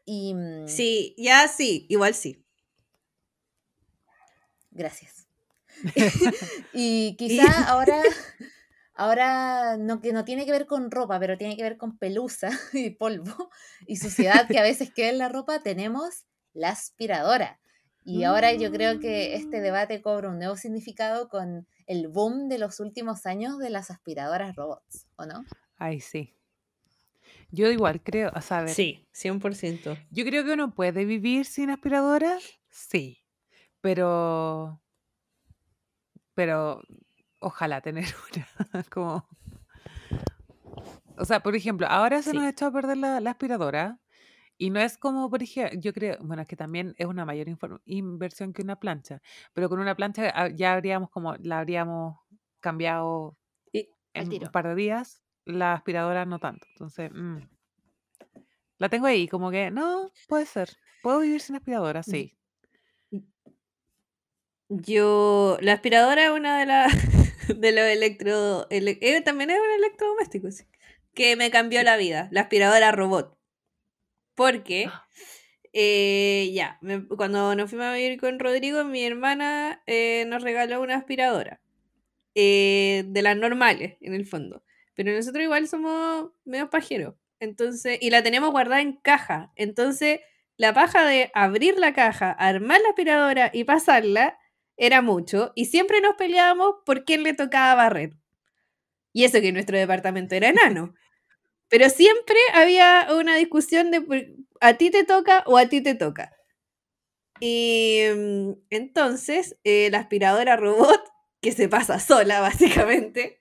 Y... Mm, sí, ya sí, igual sí. Gracias. y quizá ahora, ahora no, que no tiene que ver con ropa, pero tiene que ver con pelusa y polvo y suciedad que a veces queda en la ropa, tenemos la aspiradora. Y ahora yo creo mm. que este debate cobra un nuevo significado con el boom de los últimos años de las aspiradoras robots, ¿o no? Ay, sí. Yo igual creo, a saber. Sí, 100%. Yo creo que uno puede vivir sin aspiradoras, sí. Pero. Pero ojalá tener una. Como. O sea, por ejemplo, ahora se nos ha echado a perder la, la aspiradora y no es como, por ejemplo, yo creo, bueno, es que también es una mayor inversión que una plancha, pero con una plancha ah, ya habríamos como, la habríamos cambiado en un par de días, la aspiradora no tanto. Entonces, mm. la tengo ahí, como que, no, puede ser, puedo vivir sin aspiradora, mm. sí. Mm. Yo, la aspiradora es una de las, de los electro, eh, también es un electrodoméstico, que me cambió la vida, la aspiradora robot. Porque ah. eh, ya, cuando nos fuimos a vivir con Rodrigo, mi hermana eh, nos regaló una aspiradora. Eh, de las normales, en el fondo. Pero nosotros igual somos medio pajeros. Entonces, y la tenemos guardada en caja. Entonces, la paja de abrir la caja, armar la aspiradora y pasarla era mucho. Y siempre nos peleábamos por quién le tocaba barrer. Y eso que nuestro departamento era enano. Pero siempre había una discusión de a ti te toca o a ti te toca. Y mm, entonces eh, la aspiradora robot, que se pasa sola básicamente,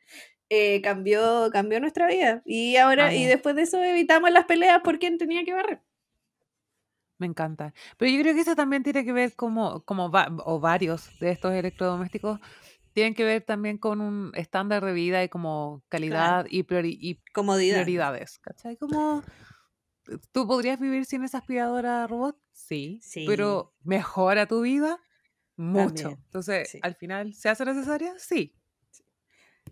eh, cambió, cambió nuestra vida. Y ahora, y después de eso evitamos las peleas por quién tenía que barrer. Me encanta. Pero yo creo que eso también tiene que ver como, como o varios de estos electrodomésticos tienen que ver también con un estándar de vida y como calidad y, y prioridades. ¿Cachai? Como, eh, ¿tú podrías vivir sin esa aspiradora robot? Sí. Pero ¿mejora tu vida? Mucho. Entonces, al final, ¿se hace necesaria? Sí.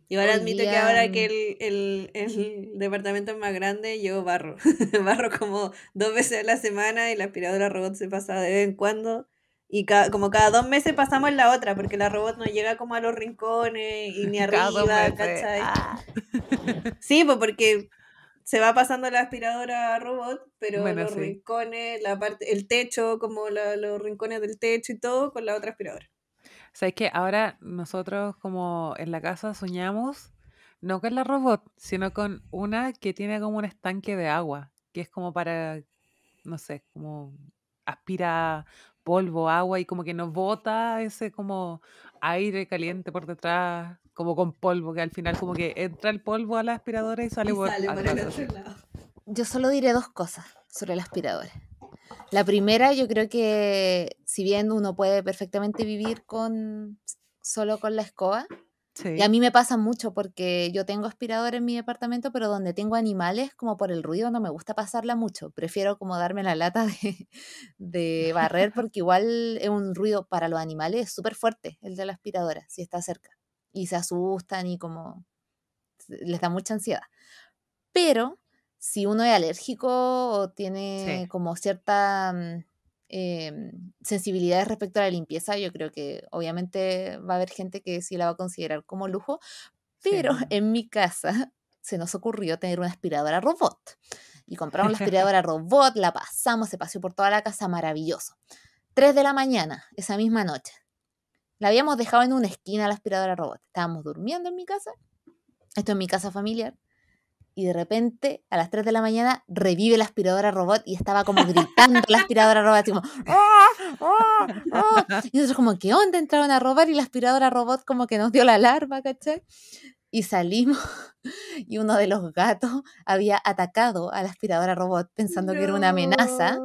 Igual admito que ahora que mm, el, el, departamento es más grande, yo barro. barro como dos veces a la semana y la aspiradora robot se pasa de vez en cuando y como cada dos meses pasamos la otra, porque la robot no llega como a los rincones y ni arriba, ¿cachai? Ah. Sí, pues porque se va pasando la aspiradora robot, pero bueno, los rincones, la parte, el techo, como los rincones del techo y todo, con la otra aspiradora. sabes sea, que ahora nosotros como en la casa soñamos no con la robot, sino con una que tiene como un estanque de agua, que es como para, no sé, como aspira polvo, agua y como que nos bota ese como aire caliente por detrás, como con polvo, que al final como que entra el polvo a la aspiradora y sale, Yo solo diré dos cosas sobre la aspiradora. La primera, yo creo que si bien uno puede perfectamente vivir con solo con la escoba, y a mí me pasa mucho porque yo tengo aspirador en mi departamento, pero donde tengo animales, como por el ruido, no me gusta pasarla mucho. Prefiero como darme la lata de, barrer porque igual es un ruido para los animales súper fuerte, el de la aspiradora, si está cerca. Y se asustan y como les da mucha ansiedad. Pero si uno es alérgico o tiene como cierta mm, eh, sensibilidades respecto a la limpieza, yo creo que obviamente va a haber gente que sí la va a considerar como lujo, pero en mi casa se nos ocurrió tener una aspiradora robot. Y compramos la aspiradora robot, la pasamos, se paseó por toda la casa, maravilloso. tres de la mañana, esa misma noche. La habíamos dejado en una esquina la aspiradora robot. Estábamos durmiendo en mi casa. Esto es mi casa familiar y de repente a las 3 de la mañana revive la aspiradora robot y estaba como gritando la aspiradora robot, como, ah, ah, ah". Y nosotros como, ¿qué onda? Entraron a robar y la aspiradora robot como que nos dio la alarma, ¿caché? Y salimos y uno de los gatos había atacado a la aspiradora robot pensando que era una amenaza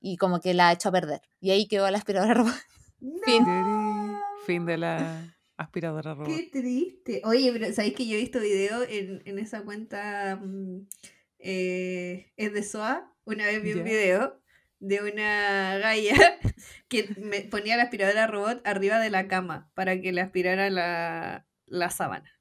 y como que la ha hecho a perder. Y ahí quedó la aspiradora robot. Fin de la... Aspiradora robot. Qué triste. Oye, pero ¿sabéis que yo he visto video en, esa cuenta mm, eh, es de SOA? Una vez vi un video de una gaya que me ponía la aspiradora robot arriba de la cama para que le aspirara la, la sábana.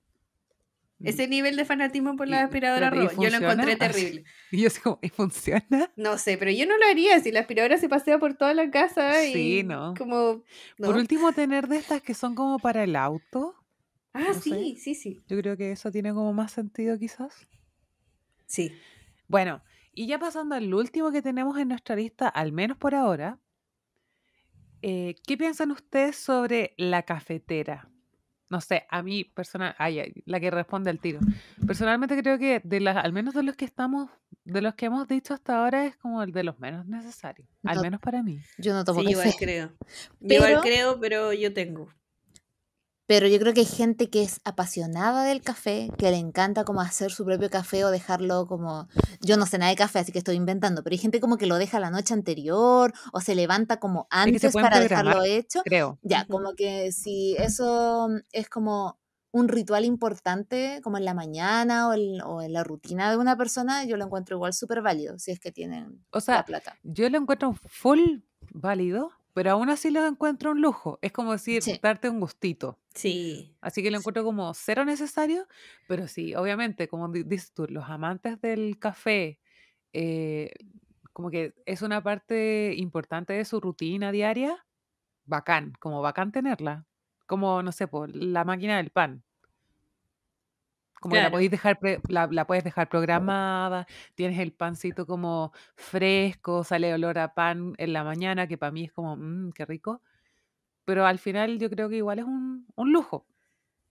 Mm. Ese nivel de fanatismo por la aspiradora roja yo lo encontré terrible. Y yo ¿y funciona? No sé, pero yo no lo haría si la aspiradora se pasea por toda la casa y no. como Por último tener de estas que son como para el auto. Ah, sí, sí, sí. Yo creo que eso tiene como más sentido quizás. Sí. Bueno, y ya pasando al último que tenemos en nuestra lista, al menos por ahora, eh, ¿qué piensan ustedes sobre la cafetera? no sé, a mí personal, ay, la que responde al tiro. Personalmente creo que de las, al menos de los que estamos, de los que hemos dicho hasta ahora es como el de los menos necesarios, al menos para mí. Yo no tomo sí, Igual creo. igual creo, pero yo tengo. Pero yo creo que hay gente que es apasionada del café, que le encanta como hacer su propio café o dejarlo como, yo no sé nada de café, así que estoy inventando, pero hay gente como que lo deja la noche anterior o se levanta como antes para dejarlo hecho. Creo. Ya, como que si eso es como un ritual importante como en la mañana o en, la rutina de una persona, yo lo encuentro igual súper válido, si es que tienen o sea, plata. Yo lo encuentro full válido, pero aún así lo encuentro un lujo. Es como decir, darte un gustito. Sí. Así que lo encuentro como cero necesario, pero sí, obviamente, como dices tú, los amantes del café, eh, como que es una parte importante de su rutina diaria, bacán, como bacán tenerla. Como, no sé, por la máquina del pan como la, podéis dejar la, puedes dejar programada, tienes el pancito como fresco, sale olor a pan en la mañana, que para mí es como, mmm, qué rico. Pero al final yo creo que igual es un, un lujo.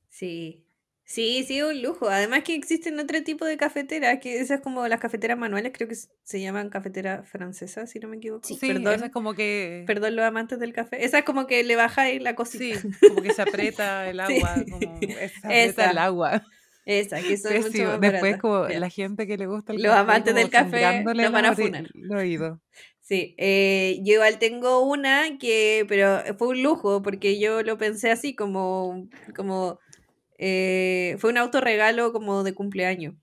Sí, Sí, sí, un lujo. Además que existen otro tipo de cafeteras, que esas como las cafeteras manuales, creo que se llaman cafeteras francesas, si no me equivoco. Sí, perdón, es como que... Perdón los amantes del café. Esa es como que le bajáis la cosita. Sí, como que se aprieta el agua, como eh, se aprieta el agua. Esa, que son mucho Después, como la gente que le gusta el Los amantes del café nos van a funar. Sí, eh, yo igual tengo una que, pero fue un lujo, porque yo lo pensé así como, como eh, fue un autorregalo como de cumpleaños.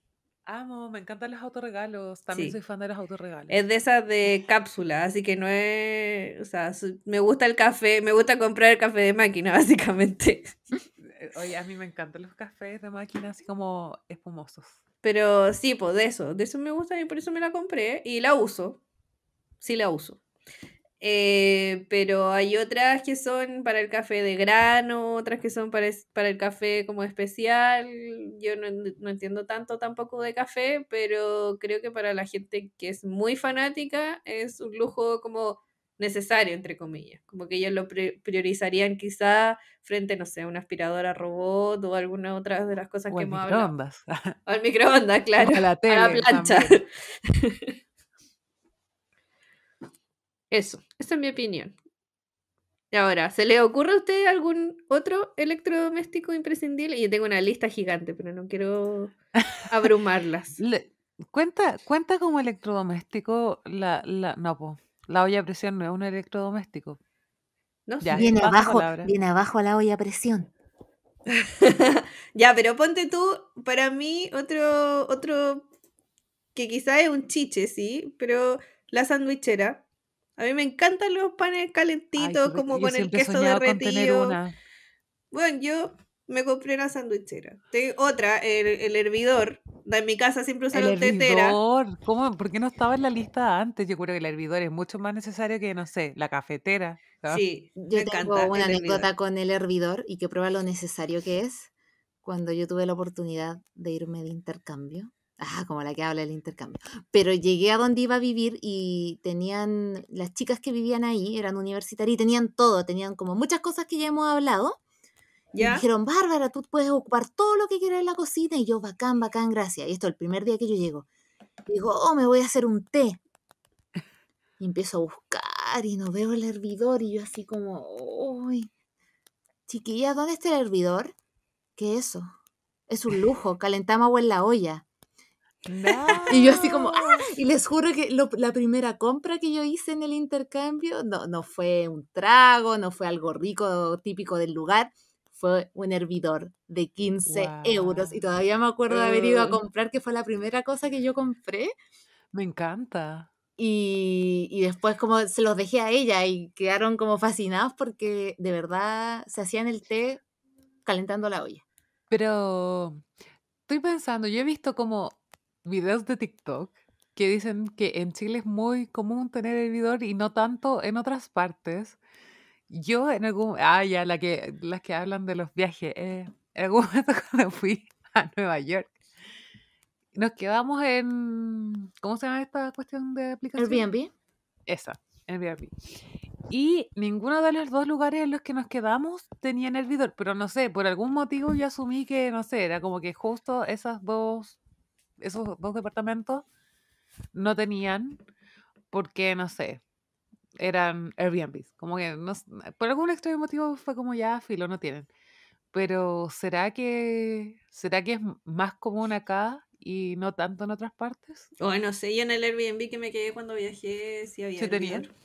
Amo, me encantan los autorregalos. También soy fan de los autorregalos. Es de esas de cápsula, así que no es. O sea, me gusta el café, me gusta comprar el café de máquina, básicamente. Oye, a mí me encantan los cafés de máquina así como espumosos. Pero sí, pues de eso, de eso me gusta y por eso me la compré y la uso. Sí la uso. Eh, pero hay otras que son para el café de grano, otras que son para, el café como especial. Yo no, no, entiendo tanto tampoco de café, pero creo que para la gente que es muy fanática es un lujo como necesario, entre comillas. Como que ellos lo priorizarían quizá frente, no sé, a una aspiradora robot o alguna otra de las cosas que hemos hablado. O al microondas, claro. a la, tele, a la plancha. Eso, esa es mi opinión. Y ahora, ¿se le ocurre a usted algún otro electrodoméstico imprescindible? Y tengo una lista gigante, pero no quiero abrumarlas. cuenta, cuenta como electrodoméstico la, la no, pues. La olla a presión no es un electrodoméstico. No sé. Ya, viene, abajo, viene abajo la olla a presión. ya, pero ponte tú, para mí, otro, otro que quizás es un chiche, sí, pero la sandwichera. A mí me encantan los panes calentitos, como con el queso derretido. Bueno, yo me compré una sandwichera. Tengo otra, el hervidor, en mi casa siempre usaron tetera. ¿Cómo? ¿Por qué no estaba en la lista antes? Yo creo que el hervidor es mucho más necesario que, no sé, la cafetera. Sí, yo tengo una anécdota con el hervidor y que prueba lo necesario que es cuando yo tuve la oportunidad de irme de intercambio. Ah, como la que habla del intercambio. Pero llegué a donde iba a vivir y tenían, las chicas que vivían ahí eran universitarias y tenían todo, tenían como muchas cosas que ya hemos hablado, dijeron, Bárbara, tú puedes ocupar todo lo que quieras en la cocina. Y yo, bacán, bacán, gracias. Y esto, el primer día que yo llego, digo, oh, me voy a hacer un té. Y empiezo a buscar y no veo el hervidor. Y yo, así como, uy, chiquilla, ¿dónde está el hervidor? ¿Qué es eso? Es un lujo, calentamos agua en la olla. Y yo así como, ¡ah! y les juro que la primera compra que yo hice en el intercambio no, no fue un trago, no fue algo rico, típico del lugar, fue un hervidor de 15 euros y todavía me acuerdo de haber ido a comprar, que fue la primera cosa que yo compré. Me encanta. Y, y, después como se los dejé a ella y quedaron como fascinados porque de verdad se hacían el té calentando la olla. Pero estoy pensando, yo he visto como videos de TikTok que dicen que en Chile es muy común tener hervidor y no tanto en otras partes. Yo en algún... Ah, ya, la que, las que hablan de los viajes. Eh, en algún momento cuando fui a Nueva York, nos quedamos en... ¿Cómo se llama esta cuestión de aplicación? Airbnb. Esa, Airbnb. Y ninguno de los dos lugares en los que nos quedamos tenían hervidor, pero no sé, por algún motivo yo asumí que, no sé, era como que justo esas dos, esos dos departamentos no tenían, porque, no sé, eran Airbnbs. Como que por algún extraño motivo fue como ya filo, no tienen. Pero ¿será que, ¿será que es más común acá y no tanto en otras partes? Bueno, oh, sí, sé, en el Airbnb que me quedé cuando viajé sí había. ¿Sí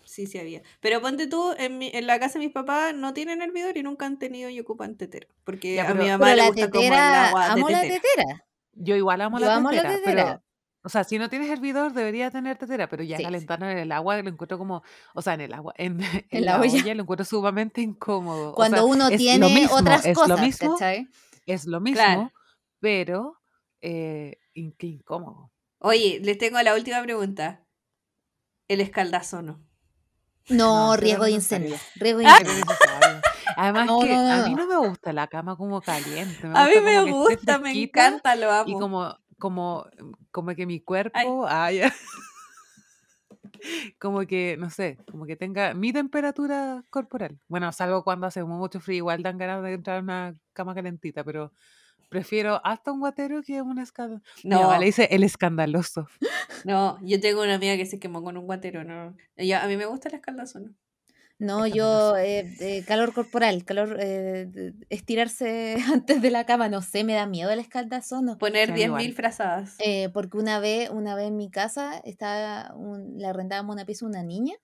Sí, sí había. Pero ponte tú, en, en la casa de mis papás no tienen hervidor y nunca han tenido y ocupan tetera, Porque a mi mamá le gusta tetera, el agua de la tetera. Yo igual amo la La tetera. Pero o sea, si no tienes hervidor, debería tener tetera, pero ya calentando en el agua lo encuentro como, o sea, en el agua, en, la, olla. lo encuentro sumamente incómodo. Cuando uno tiene otras es cosas, lo mismo, ¿cachai? Es lo mismo, pero eh, qué incómodo. Oye, les tengo la última pregunta. El escaldazo No, no riesgo de incendio. Riesgo de ah. incendio. Además que a mí no me gusta la cama como caliente. a mí me gusta, me encanta, lo amo. Y como como, em, como que mi cuerpo, haya, ah, como que, no sé, como que tenga mi temperatura corporal. Bueno, salvo cuando hace mucho frío, igual dan ganas de entrar a una cama calentita, pero prefiero hasta un guatero que un escándalo. No, vale, dice el escandaloso. No, yo tengo una amiga que se quemó con un guatero, no. a mí me gusta el escandaloso, ¿no? No, yo, eh, eh, calor corporal, calor, eh, estirarse antes de la cama, no sé, me da miedo el escaldazón. Poner 10.000 frazadas. porque una vez, una vez en mi casa, estaba un, le arrendábamos una pieza una niña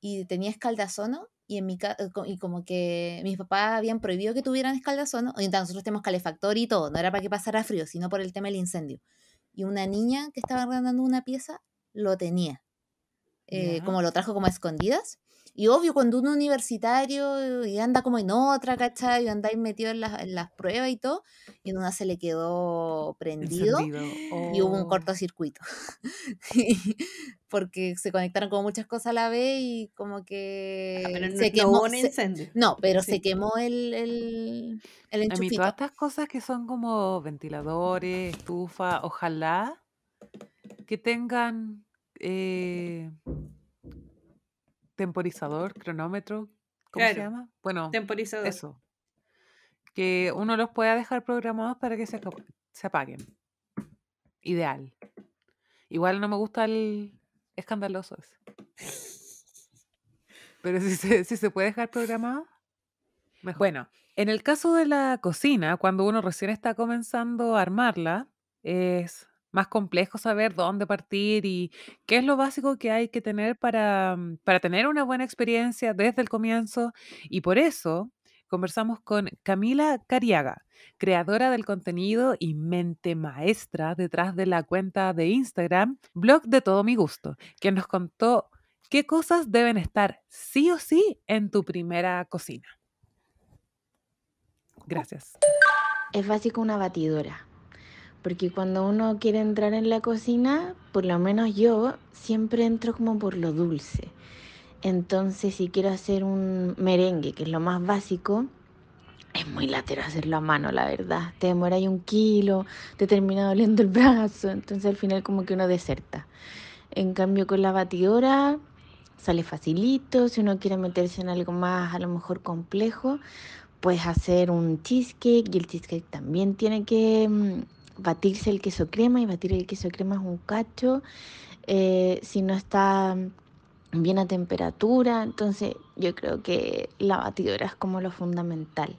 y tenía escaldazono y en mi y como que mis papás habían prohibido que tuvieran escaldazono, y nosotros tenemos calefactor y todo, no era para que pasara frío, sino por el tema del incendio. Y una niña que estaba arrendando una pieza lo tenía, como lo trajo como a escondidas y obvio, cuando un universitario y anda como en otra, ¿cachai? Y ahí metido en las, en pruebas y todo, y en una se le quedó prendido y hubo un oh. cortocircuito. Porque se conectaron como muchas cosas a la vez y como ah, que... no, se quemó, no, un no pero se quemó el, el, el enchufito. todas estas cosas que son como ventiladores, estufa, ojalá que tengan... Eh, temporizador, cronómetro, ¿cómo se llama? Bueno, temporizador. Eso. Que uno los pueda dejar programados para que se, apaguen. Ideal. Igual no me gusta el escandaloso ese. Pero si se, si se puede dejar programado, mejor. Bueno, en el caso de la cocina, cuando uno recién está comenzando a armarla, es más complejo saber dónde partir y qué es lo básico que hay que tener mm, para, tener una buena experiencia desde el comienzo. Y por eso conversamos con Camila Cariaga, creadora del contenido y mente maestra detrás de la cuenta de Instagram, blog de todo mi gusto, que nos contó qué cosas deben estar sí o sí en tu primera cocina. Gracias. Es básico una batidora porque cuando uno quiere entrar en la cocina, por lo menos yo siempre entro como por lo dulce. Entonces, si quiero hacer un merengue, que es lo más básico, es muy latero hacerlo a mano, la verdad. Te demora ahí un kilo, te termina doliendo el brazo, entonces al final como que uno deserta. En cambio, con la batidora sale facilito, si uno quiere meterse en algo más a lo mejor complejo, puedes hacer un cheesecake y el cheesecake también tiene que mm, batirse el queso crema y batir el queso crema es un cacho, eh, si no está bien a temperatura, entonces yo creo que la batidora es como lo fundamental.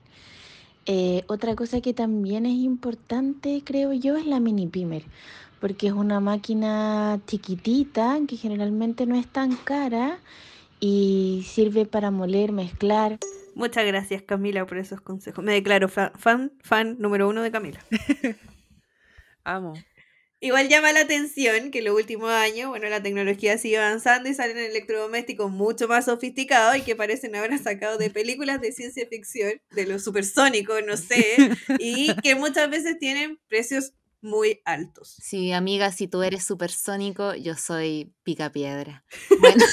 Eh, otra cosa que también es importante, creo yo, es la mini pimer, porque es una máquina chiquitita que generalmente no es tan cara y sirve para moler, mezclar. Muchas gracias Camila por esos consejos. Me declaro fan, fan número uno de Camila. Amo. Igual llama la atención que en los últimos años, bueno, la tecnología sigue avanzando y salen electrodomésticos mucho más sofisticados y que parecen haber sacado de películas de ciencia ficción, de lo supersónico, no sé, y que muchas veces tienen precios muy altos. Sí, amiga, si tú eres supersónico, yo soy piedra. Bueno.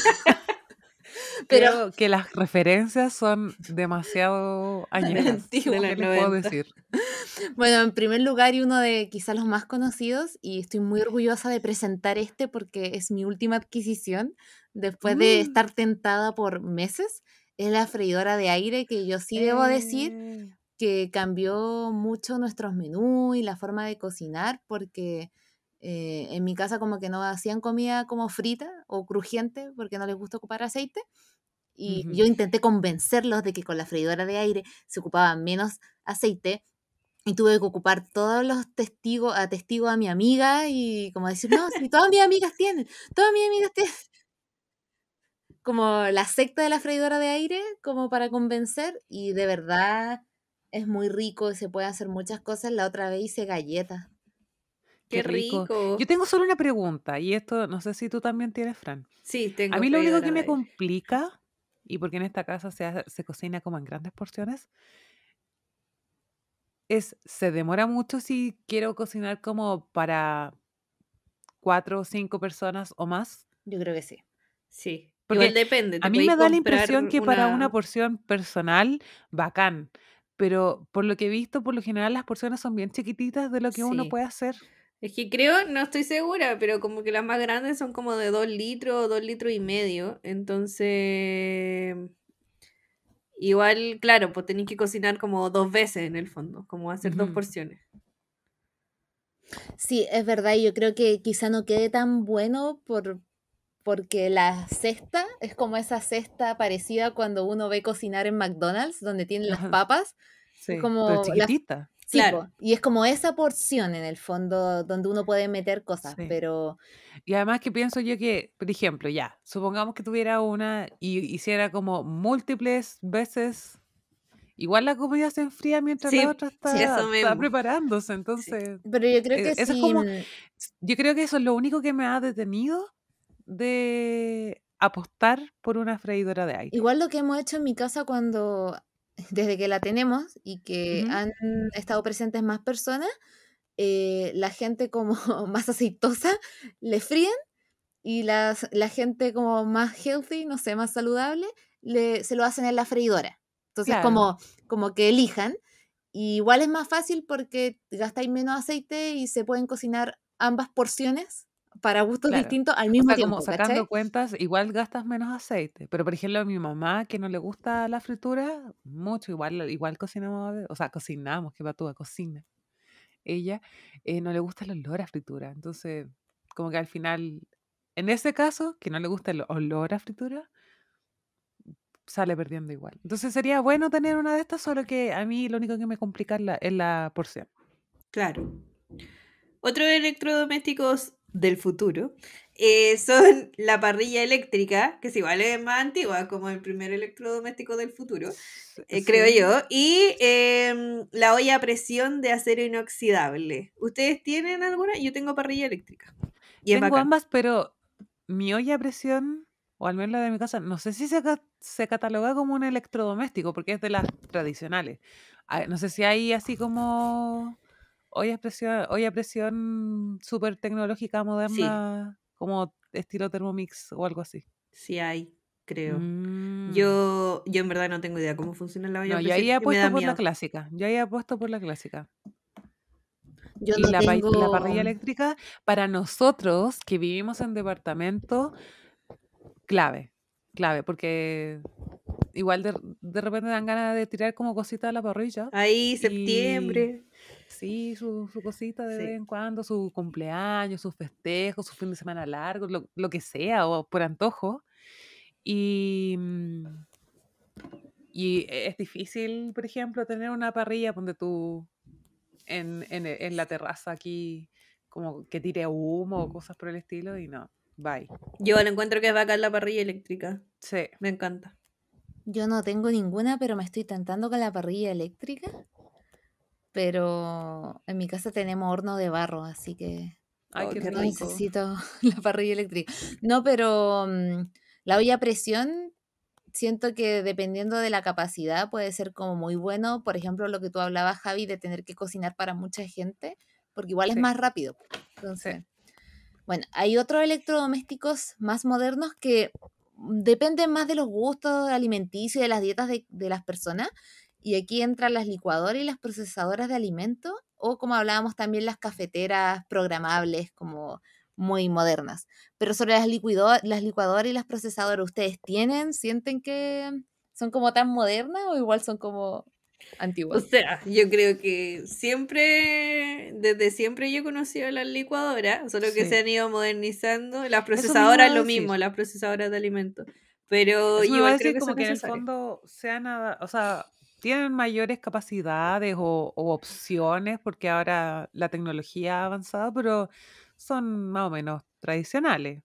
Pero que las referencias son demasiado añejas. puedo decir? Bueno, en primer lugar y uno de quizás los más conocidos y estoy muy orgullosa de presentar este porque es mi última adquisición después de mm. estar tentada por meses. Es la freidora de aire que yo sí debo decir eh. que cambió mucho nuestros menús y la forma de cocinar porque eh, en mi casa como que no hacían comida como frita o crujiente porque no les gusta ocupar aceite. Y yo intenté convencerlos de que con la freidora de aire se ocupaba menos aceite. Y tuve que ocupar todos los testigos, a testigo a mi amiga y como decir, no, si todas mis amigas tienen, todas mis amigas tienen. Como la secta de la freidora de aire, como para convencer. Y de verdad es muy rico, se puede hacer muchas cosas. La otra vez hice galletas Qué, rico. Yo tengo solo una pregunta, y esto no sé si tú también tienes, Fran. Sí, tengo. A mí lo único que me complica, y porque en esta casa se, se cocina como en grandes porciones, es, se demora mucho si quiero cocinar como para cuatro o cinco personas o más. Yo creo que sí. Sí. Porque depende. a mí me da la impresión que para una porción personal, bacán. Pero por lo que he visto, por lo general las porciones son bien chiquititas de lo que uno puede hacer. Es que creo, no estoy segura, pero como que las más grandes son como de 2 litros o 2 litros y medio. Entonces, igual, claro, pues tenéis que cocinar como dos veces en el fondo, como hacer dos porciones. Sí, es verdad, y yo creo que quizá no quede tan bueno por, porque la cesta es como esa cesta parecida cuando uno ve cocinar en McDonald's, donde tienen las papas. Sí, como pero chiquitita. Sí, y es como esa porción en el fondo donde uno puede meter cosas, pero... Y además que pienso yo que, por ejemplo, ya, supongamos que tuviera una y hiciera como múltiples veces... Igual la comida se enfría mientras la otra está, preparándose, entonces... Pero yo creo e que eso es Yo creo que eso es lo único que me ha detenido de apostar por una freidora de aire. Igual lo que hemos hecho en mi casa cuando desde que la tenemos y que han estado presentes más personas, eh, la gente como más aceitosa le fríen y la gente como más healthy, no sé, más saludable, le, se lo hacen en la freidora. Entonces como, como que elijan. igual es más fácil porque gastáis menos aceite y se pueden cocinar ambas porciones para gustos distintos al mismo tiempo. sacando cuentas, igual gastas menos aceite. Pero por ejemplo, a mi mamá que no le gusta la fritura, mucho, igual, igual cocinamos, o sea, cocinamos, que va tú a cocina. Ella eh, no le gusta el olor a fritura. Entonces, como que al final, en ese caso, que no le gusta el olor a fritura, sale perdiendo igual. Entonces sería bueno tener una de estas, solo que a mí lo único que me complica es la, porción. Claro. Otro electrodomésticos del futuro, eh, son la parrilla eléctrica, que es igual es más antigua, como el primer electrodoméstico del futuro, eh, creo yo, y em, la olla a presión de acero inoxidable. ¿Ustedes tienen alguna? Yo tengo parrilla eléctrica. tengo ambas, pero mi olla a presión, o al menos la de mi casa, no sé si se, se cataloga como un electrodoméstico, porque es de las tradicionales. Ah, no sé si hay así como Hoy a presión, hoy súper tecnológica, moderna, como estilo Thermomix o algo así. Sí hay, creo. Mm. Yo, yo en verdad no tengo idea cómo funciona la olla. No, yo ahí apuesto por la clásica. Yo ahí apuesto por la clásica. y la parrilla eléctrica, para nosotros que vivimos en departamento, clave, clave, porque igual de, de repente dan ganas de tirar como cositas a la parrilla. Ahí, septiembre. sí, su, cosita de vez en cuando, su cumpleaños, sus festejos, su fin de semana largo, lo, que sea, o por antojo. Y, mm, y e, es difícil, por ejemplo, tener una parrilla donde tú en, e, en la terraza aquí como que tire humo o cosas por el estilo y no. Bye. Yo lo encuentro que es bacán la parrilla eléctrica. Sí. Me encanta. Yo no tengo ninguna, pero me estoy tentando con la parrilla eléctrica. Pero en mi casa tenemos horno de barro, así que Ay, oh, necesito la parrilla eléctrica. No, pero mm, la olla a presión siento que dependiendo de la capacidad puede ser como muy bueno. Por ejemplo, lo que tú hablabas, Javi, de tener que cocinar para mucha gente, porque igual es más rápido. Entonces, bueno, hay otros electrodomésticos más modernos que depende más de los gustos alimenticios, y de las dietas de, las personas. Y aquí entran las licuadoras y las procesadoras de alimentos, o como hablábamos también las cafeteras programables, como muy modernas. Pero sobre las, las licuadoras y las procesadoras, ¿ustedes tienen? ¿Sienten que son como tan modernas o igual son como o sea, yo creo que siempre, desde siempre yo he conocido las licuadoras, solo que se han ido modernizando. Las procesadoras lo mismo, las procesadoras de alimentos. Pero yo creo que como que en el fondo o sea, tienen mayores capacidades o opciones porque ahora la tecnología ha avanzado, pero son más o menos tradicionales.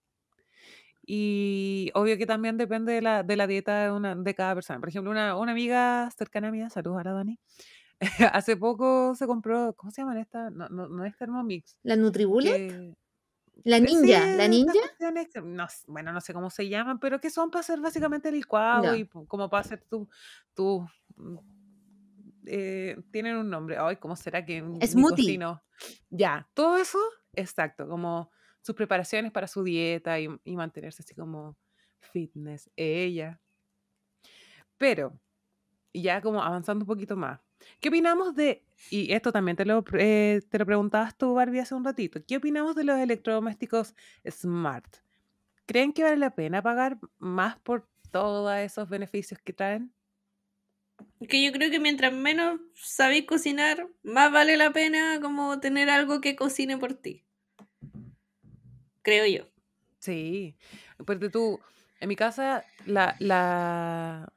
Y obvio que también depende de la, de la dieta de, una, de cada persona. Por ejemplo, una, una amiga cercana mía, mí, saludos Dani, hace poco se compró, ¿cómo se llaman esta? No, no, es Thermomix. ¿La Nutribullet? La eh, ninja, la ninja. bueno, no sé cómo se llaman, pero que son para hacer básicamente licuado y como para hacer tu, tu mm, eh, tienen un nombre. Ay, ¿cómo será que smoothie? Ya, todo eso, exacto, como sus preparaciones para su dieta y, mantenerse así como fitness ella. Pero, ya como avanzando un poquito más, ¿qué opinamos de, y esto también te te lo preguntabas tú, Barbie, hace un ratito, ¿qué opinamos de los electrodomésticos smart? ¿Creen que vale la pena pagar más por todos esos beneficios que traen? Que yo creo que mientras menos sabéis cocinar, más vale la pena como tener algo que cocine por ti creo yo. Sí, porque tú, en mi casa, la, la,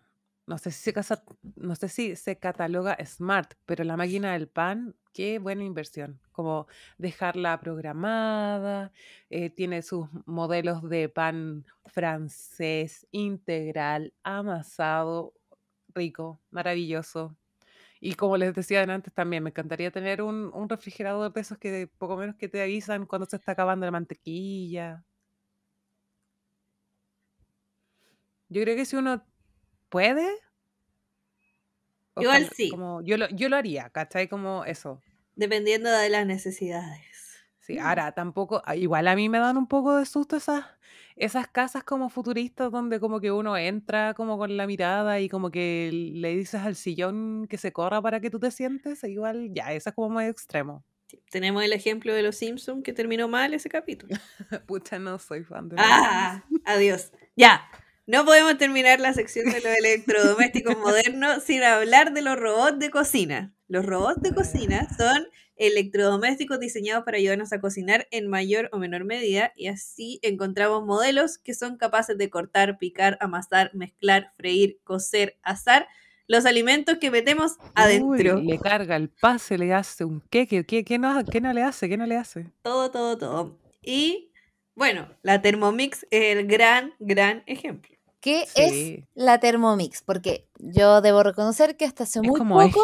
no sé si se casa, no sé si se cataloga smart, pero la máquina del pan, qué buena inversión. Como dejarla programada, eh, tiene sus modelos de pan francés, integral, amasado, rico, maravilloso. Y como les decía antes también, me encantaría tener un, refrigerador de pesos que poco menos que te avisan cuando se está acabando la mantequilla. Yo creo que si uno puede. Igual sí. yo, lo, yo lo haría, ¿cachai? Como eso. Dependiendo de las necesidades. Mm. ahora tampoco, ah, igual a mí me dan un poco de susto esas, esas casas como futuristas donde como que uno entra como con la mirada y como que le dices al sillón que se corra para que tú te sientes, e igual ya, eso es como muy extremo. tenemos el ejemplo de los Simpsons que terminó mal ese capítulo. Pucha, no soy fan de los Ah, adiós. Ya, no podemos terminar la sección de los electrodomésticos modernos sin hablar de los robots de cocina. Los robots de cocina son electrodomésticos diseñados para ayudarnos a cocinar en mayor o menor medida y así encontramos modelos que son capaces de cortar, picar, amasar, mezclar, freír, cocer, asar los alimentos que metemos adentro. Uy, le carga el pase, le hace un qué, qué, no, qué no le hace, qué no le hace. Todo, todo, todo. Y bueno, la Thermomix es el gran, gran ejemplo. ¿Qué es la Thermomix? Porque yo debo reconocer que hasta hace es muy como poco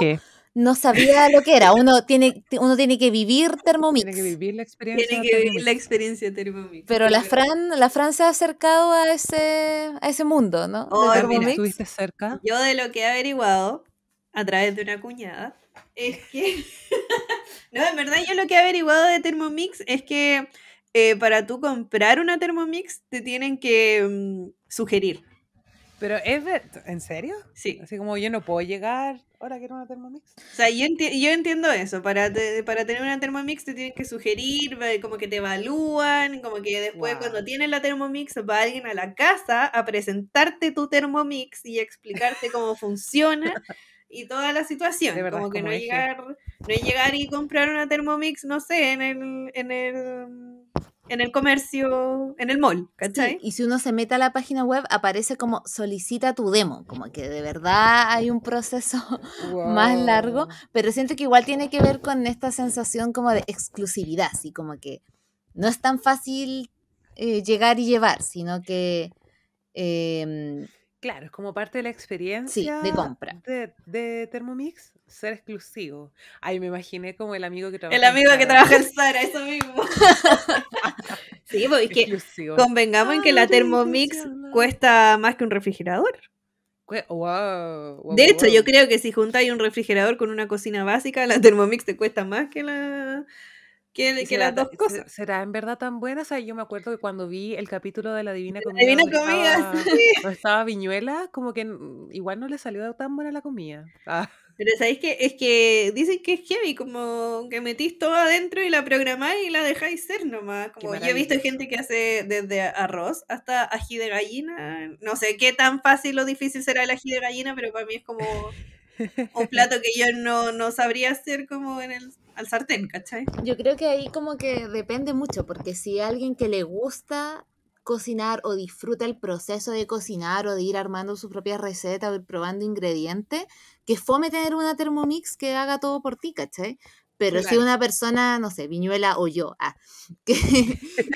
no sabía lo que era. Uno tiene, que vivir Thermomix. Tiene que vivir la experiencia. de Thermomix. Pero la Fran, la Fran se ha acercado a ese, a ese mundo, ¿no? Oh, ¿Estuviste cerca? Yo de lo que he averiguado a través de una cuñada es que... no, en verdad yo lo que he averiguado de Thermomix es que eh, para tú comprar una Thermomix te tienen que mm, sugerir. Pero es ¿en serio? Sí. Así como yo no puedo llegar, ahora quiero una Thermomix. O sea, yo, entiendo eso, para, para tener una Thermomix te tienes que sugerir, como que te evalúan, como que después cuando tienes la Thermomix va alguien a la casa a presentarte tu Thermomix y explicarte cómo funciona. y toda la situación. Verdad, como que no, llegar, no llegar y comprar una Thermomix, no sé, en el, en el en el comercio, en el mall, ¿cachai? y si uno se mete a la página web, aparece como solicita tu demo, como que de verdad hay un proceso más largo, pero siento que igual tiene que ver con esta sensación como de exclusividad, así como que no es tan fácil eh, llegar y llevar, sino que em, Claro, es como parte de la experiencia de compra de, Thermomix ser exclusivo. Ay, me imaginé como el amigo que trabaja. El amigo que trabaja en Sara, eso mismo. sí, porque pues, convengamos en que la Thermomix cuesta más que un refrigerador. Oh, de hecho, yo creo que si juntáis un refrigerador con una cocina básica, la Thermomix te cuesta más que la que, las dos cosas. ¿Será en verdad tan buena? O yo me acuerdo que cuando vi el capítulo de La Divina Comida, Divina Comida estaba, Viñuela, como que igual no le salió tan buena la comida. Ah. Pero sabéis que es que dicen que es heavy, como que metís todo adentro y la programáis y la dejáis ser nomás. Como yo he visto gente que hace desde arroz hasta ají de gallina. No sé qué tan fácil o difícil será el ají de gallina, pero para mí es como un plato que yo no, no sabría hacer como en el al sartén, ¿cachai? Yo creo que ahí como que depende mucho, porque si alguien que le gusta cocinar o disfruta el proceso de cocinar o de ir armando su propia receta o ir probando ingredientes, que fome tener una Thermomix que haga todo por ti, ¿cachai? Pero si una persona, no sé, Viñuela o yo, ah, que,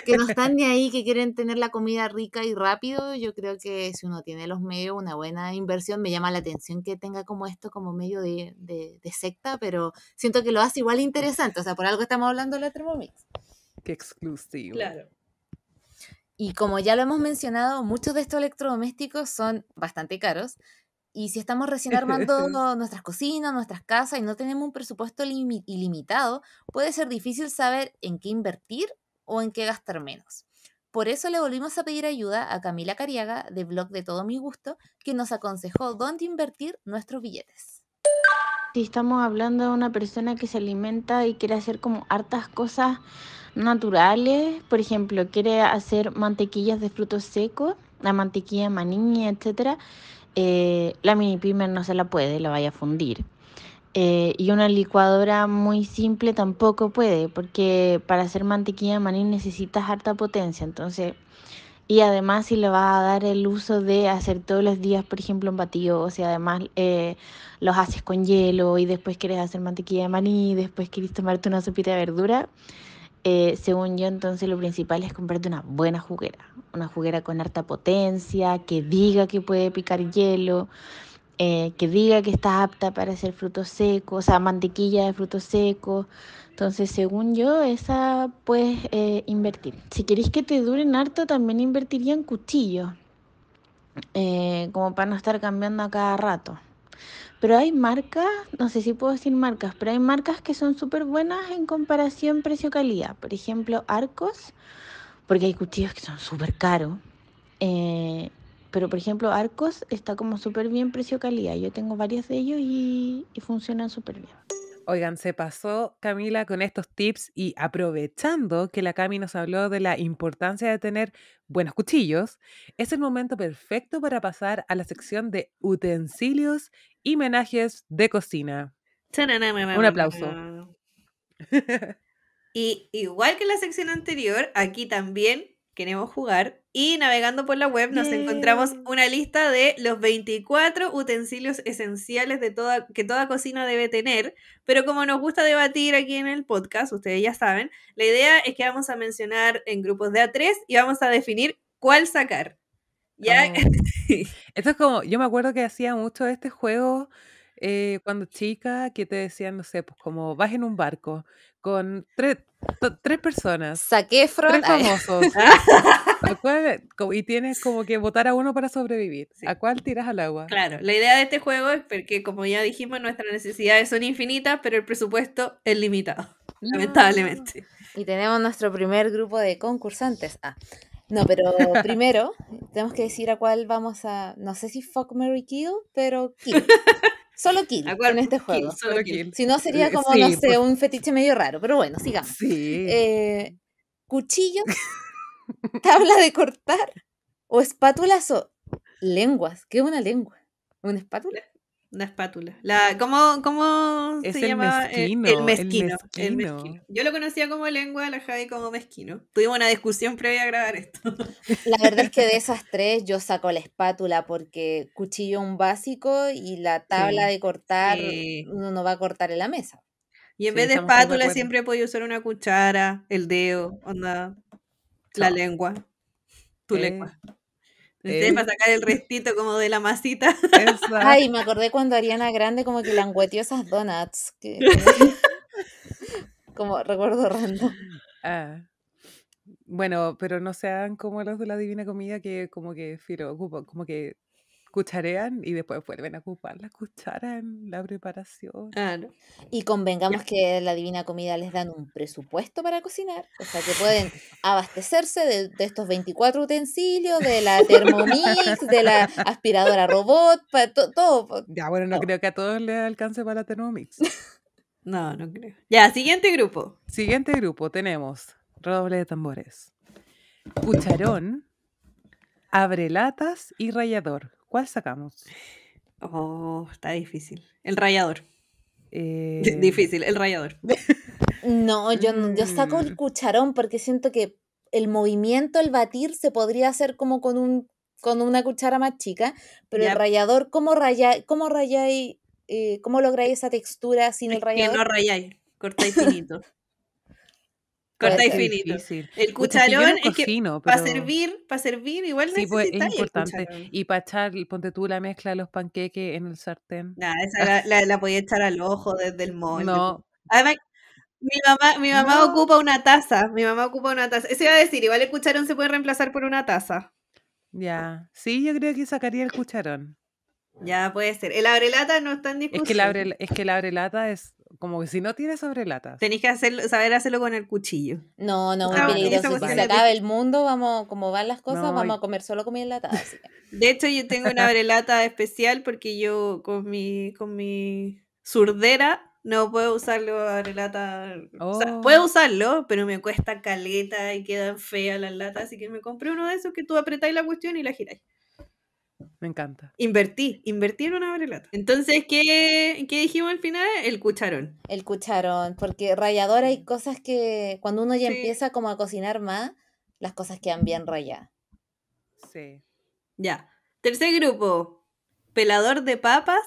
que, no están ni ahí, que quieren tener la comida rica y rápido, yo creo que si uno tiene los medios, una buena inversión, me llama la atención que tenga como esto como medio de, de, secta, pero siento que lo hace igual interesante, o sea, por algo estamos hablando de la Thermomix. Qué exclusivo. Claro. Y como ya lo hemos mencionado, muchos de estos electrodomésticos son bastante caros, y si estamos recién armando nuestras cocinas, nuestras casas y no tenemos un presupuesto ilimitado, puede ser difícil saber en qué invertir o en qué gastar menos. Por eso le volvimos a pedir ayuda a Camila Cariaga, de blog de Todo Mi Gusto, que nos aconsejó dónde invertir nuestros billetes. Si estamos hablando de una persona que se alimenta y quiere hacer como hartas cosas naturales, por ejemplo, quiere hacer mantequillas de frutos secos, la mantequilla de maní, etcétera, eh, la mini pimer no se la puede, la vaya a fundir. Eh, y una licuadora muy simple tampoco puede, porque para hacer mantequilla de maní necesitas harta potencia. Entonces, y además si le vas a dar el uso de hacer todos los días, por ejemplo, un batido, o sea, además eh, los haces con hielo y después quieres hacer mantequilla de maní, después quieres tomarte una sopita de verdura, eh, según yo, entonces lo principal es comprarte una buena juguera, una juguera con harta potencia, que diga que puede picar hielo, eh, que diga que está apta para hacer frutos secos, o sea, mantequilla de frutos secos. Entonces, según yo, esa puedes eh, invertir. Si queréis que te duren harto, también invertiría en cuchillos, como para no estar cambiando a cada rato. Pero hay marcas, no sé si puedo decir marcas, pero hay marcas que son súper buenas en comparación precio-calidad. Por ejemplo, Arcos, porque hay cuchillos que son súper caros. Eh, pero por ejemplo, Arcos está como súper bien precio-calidad. Yo tengo varios de ellos y, y funcionan súper bien. Oigan, se pasó Camila con estos tips y aprovechando que la Cami nos habló de la importancia de tener buenos cuchillos, es el momento perfecto para pasar a la sección de utensilios y menajes de cocina. Un aplauso. Y igual que la sección anterior, aquí también queremos jugar. Y navegando por la web nos encontramos una lista de los 24 utensilios esenciales de toda, que toda cocina debe tener. Pero como nos gusta debatir aquí en el podcast, ustedes ya saben, la idea es que vamos a mencionar en grupos de A3 y vamos a definir cuál sacar. ¿Ya? Oh. Esto es como, yo me acuerdo que hacía mucho de este juego eh, cuando chica que te decían, no sé, pues como vas en un barco con tres, tres personas. Saqué Tres famosos. y tienes como que votar a uno para sobrevivir. ¿A cuál tiras al agua? Claro, la idea de este juego es porque, como ya dijimos, nuestras necesidades son infinitas, pero el presupuesto es limitado, lamentablemente. Y tenemos nuestro primer grupo de concursantes. Ah. No, pero primero tenemos que decir a cuál vamos a. No sé si fuck Mary Kill, pero Kill. Solo kill en este juego. Si no sería eh, como, no sé, pues. un fetiche medio raro, pero bueno, sigamos. Sí. Eh, cuchillos, tabla de cortar o espátulas o lenguas. ¿Qué es una lengua? ¿Una espátula? Una espátula. La, ah. ¿Cómo, se llama llamaba? Eh, el, mezquino, Yo lo conocía como lengua, la Javi como mezquino. Tuvimos una discusión previa a grabar esto. La verdad es que de esas tres yo saco la espátula porque cuchillo un básico y la tabla de cortar, uno no va a cortar en la mesa. Y en vez de espátula siempre podido usar una cuchara, el dedo, la lengua, tu eh, lengua. Para eh, sacar el restito como de la masita. Ay, me acordé cuando Ariana Grande como que langüeteó esas donuts. como, recuerdo random. Ah. Bueno, pero no sean como los de la Divina Comida que como que, firo, como que cucharean y después vuelven a ocupar la cuchara en la preparación. Y convengamos que la Divina Comida les dan un presupuesto para cocinar, o sea que pueden abastecerse de, estos 24 utensilios, de la Thermomix, de la aspiradora robot, para todo. Ya, bueno, no creo que a todos les alcance para la Thermomix. No, no creo. Ya, siguiente grupo. Siguiente grupo, tenemos roble de tambores. Cucharón, abre latas y rallador. ¿Cuál sacamos? Oh, está difícil. El rayador. Eh, difícil, el rayador. No, yo, yo saco el mm. cucharón porque siento que el movimiento, el batir, se podría hacer como con un con una cuchara más chica, pero el rayador, ¿cómo rayáis? ¿Cómo eh, ¿Cómo lográis esa textura sin el rayador? Que no rayáis, cortáis finito. Corta y finito. El cucharón es, que para servir, para servir igual sí, pues, es importante. y para echar, ponte tú la mezcla de los panqueques en el sartén. Nah, esa la, la, echar al ojo desde el molde. No. mi mamá, mi mamá ocupa una taza. Mi mamá ocupa una taza. Eso iba a decir, igual el cucharón se puede reemplazar por una taza. Ya. Sí, yo creo que sacaría el cucharón. Ya, puede ser. El abrelata no está en discusión. Es que el, abre, es que el abrelata es como que si no tienes sobrelatas. Tenéis que hacerlo, saber hacerlo con el cuchillo. No, no, ah, Si se acaba el mundo, vamos, como van las cosas, vamos a comer solo comida enlatada. de hecho, yo tengo una abrelata especial porque yo con mi, con mi zurdera no puedo usarlo abrelata. O oh. puedo usarlo, pero me cuesta caleta y quedan feas las latas, así que me compré uno de esos que tú apretáis la cuestión y la giráis. Me encanta. Invertí, invertí en una abrelata. Entonces, ¿qué, ¿qué dijimos al final? El cucharón. El cucharón, porque rayador hay cosas que cuando uno ya empieza como a cocinar más, las cosas quedan bien rayadas. Sí. Ya. Tercer grupo, pelador de papas,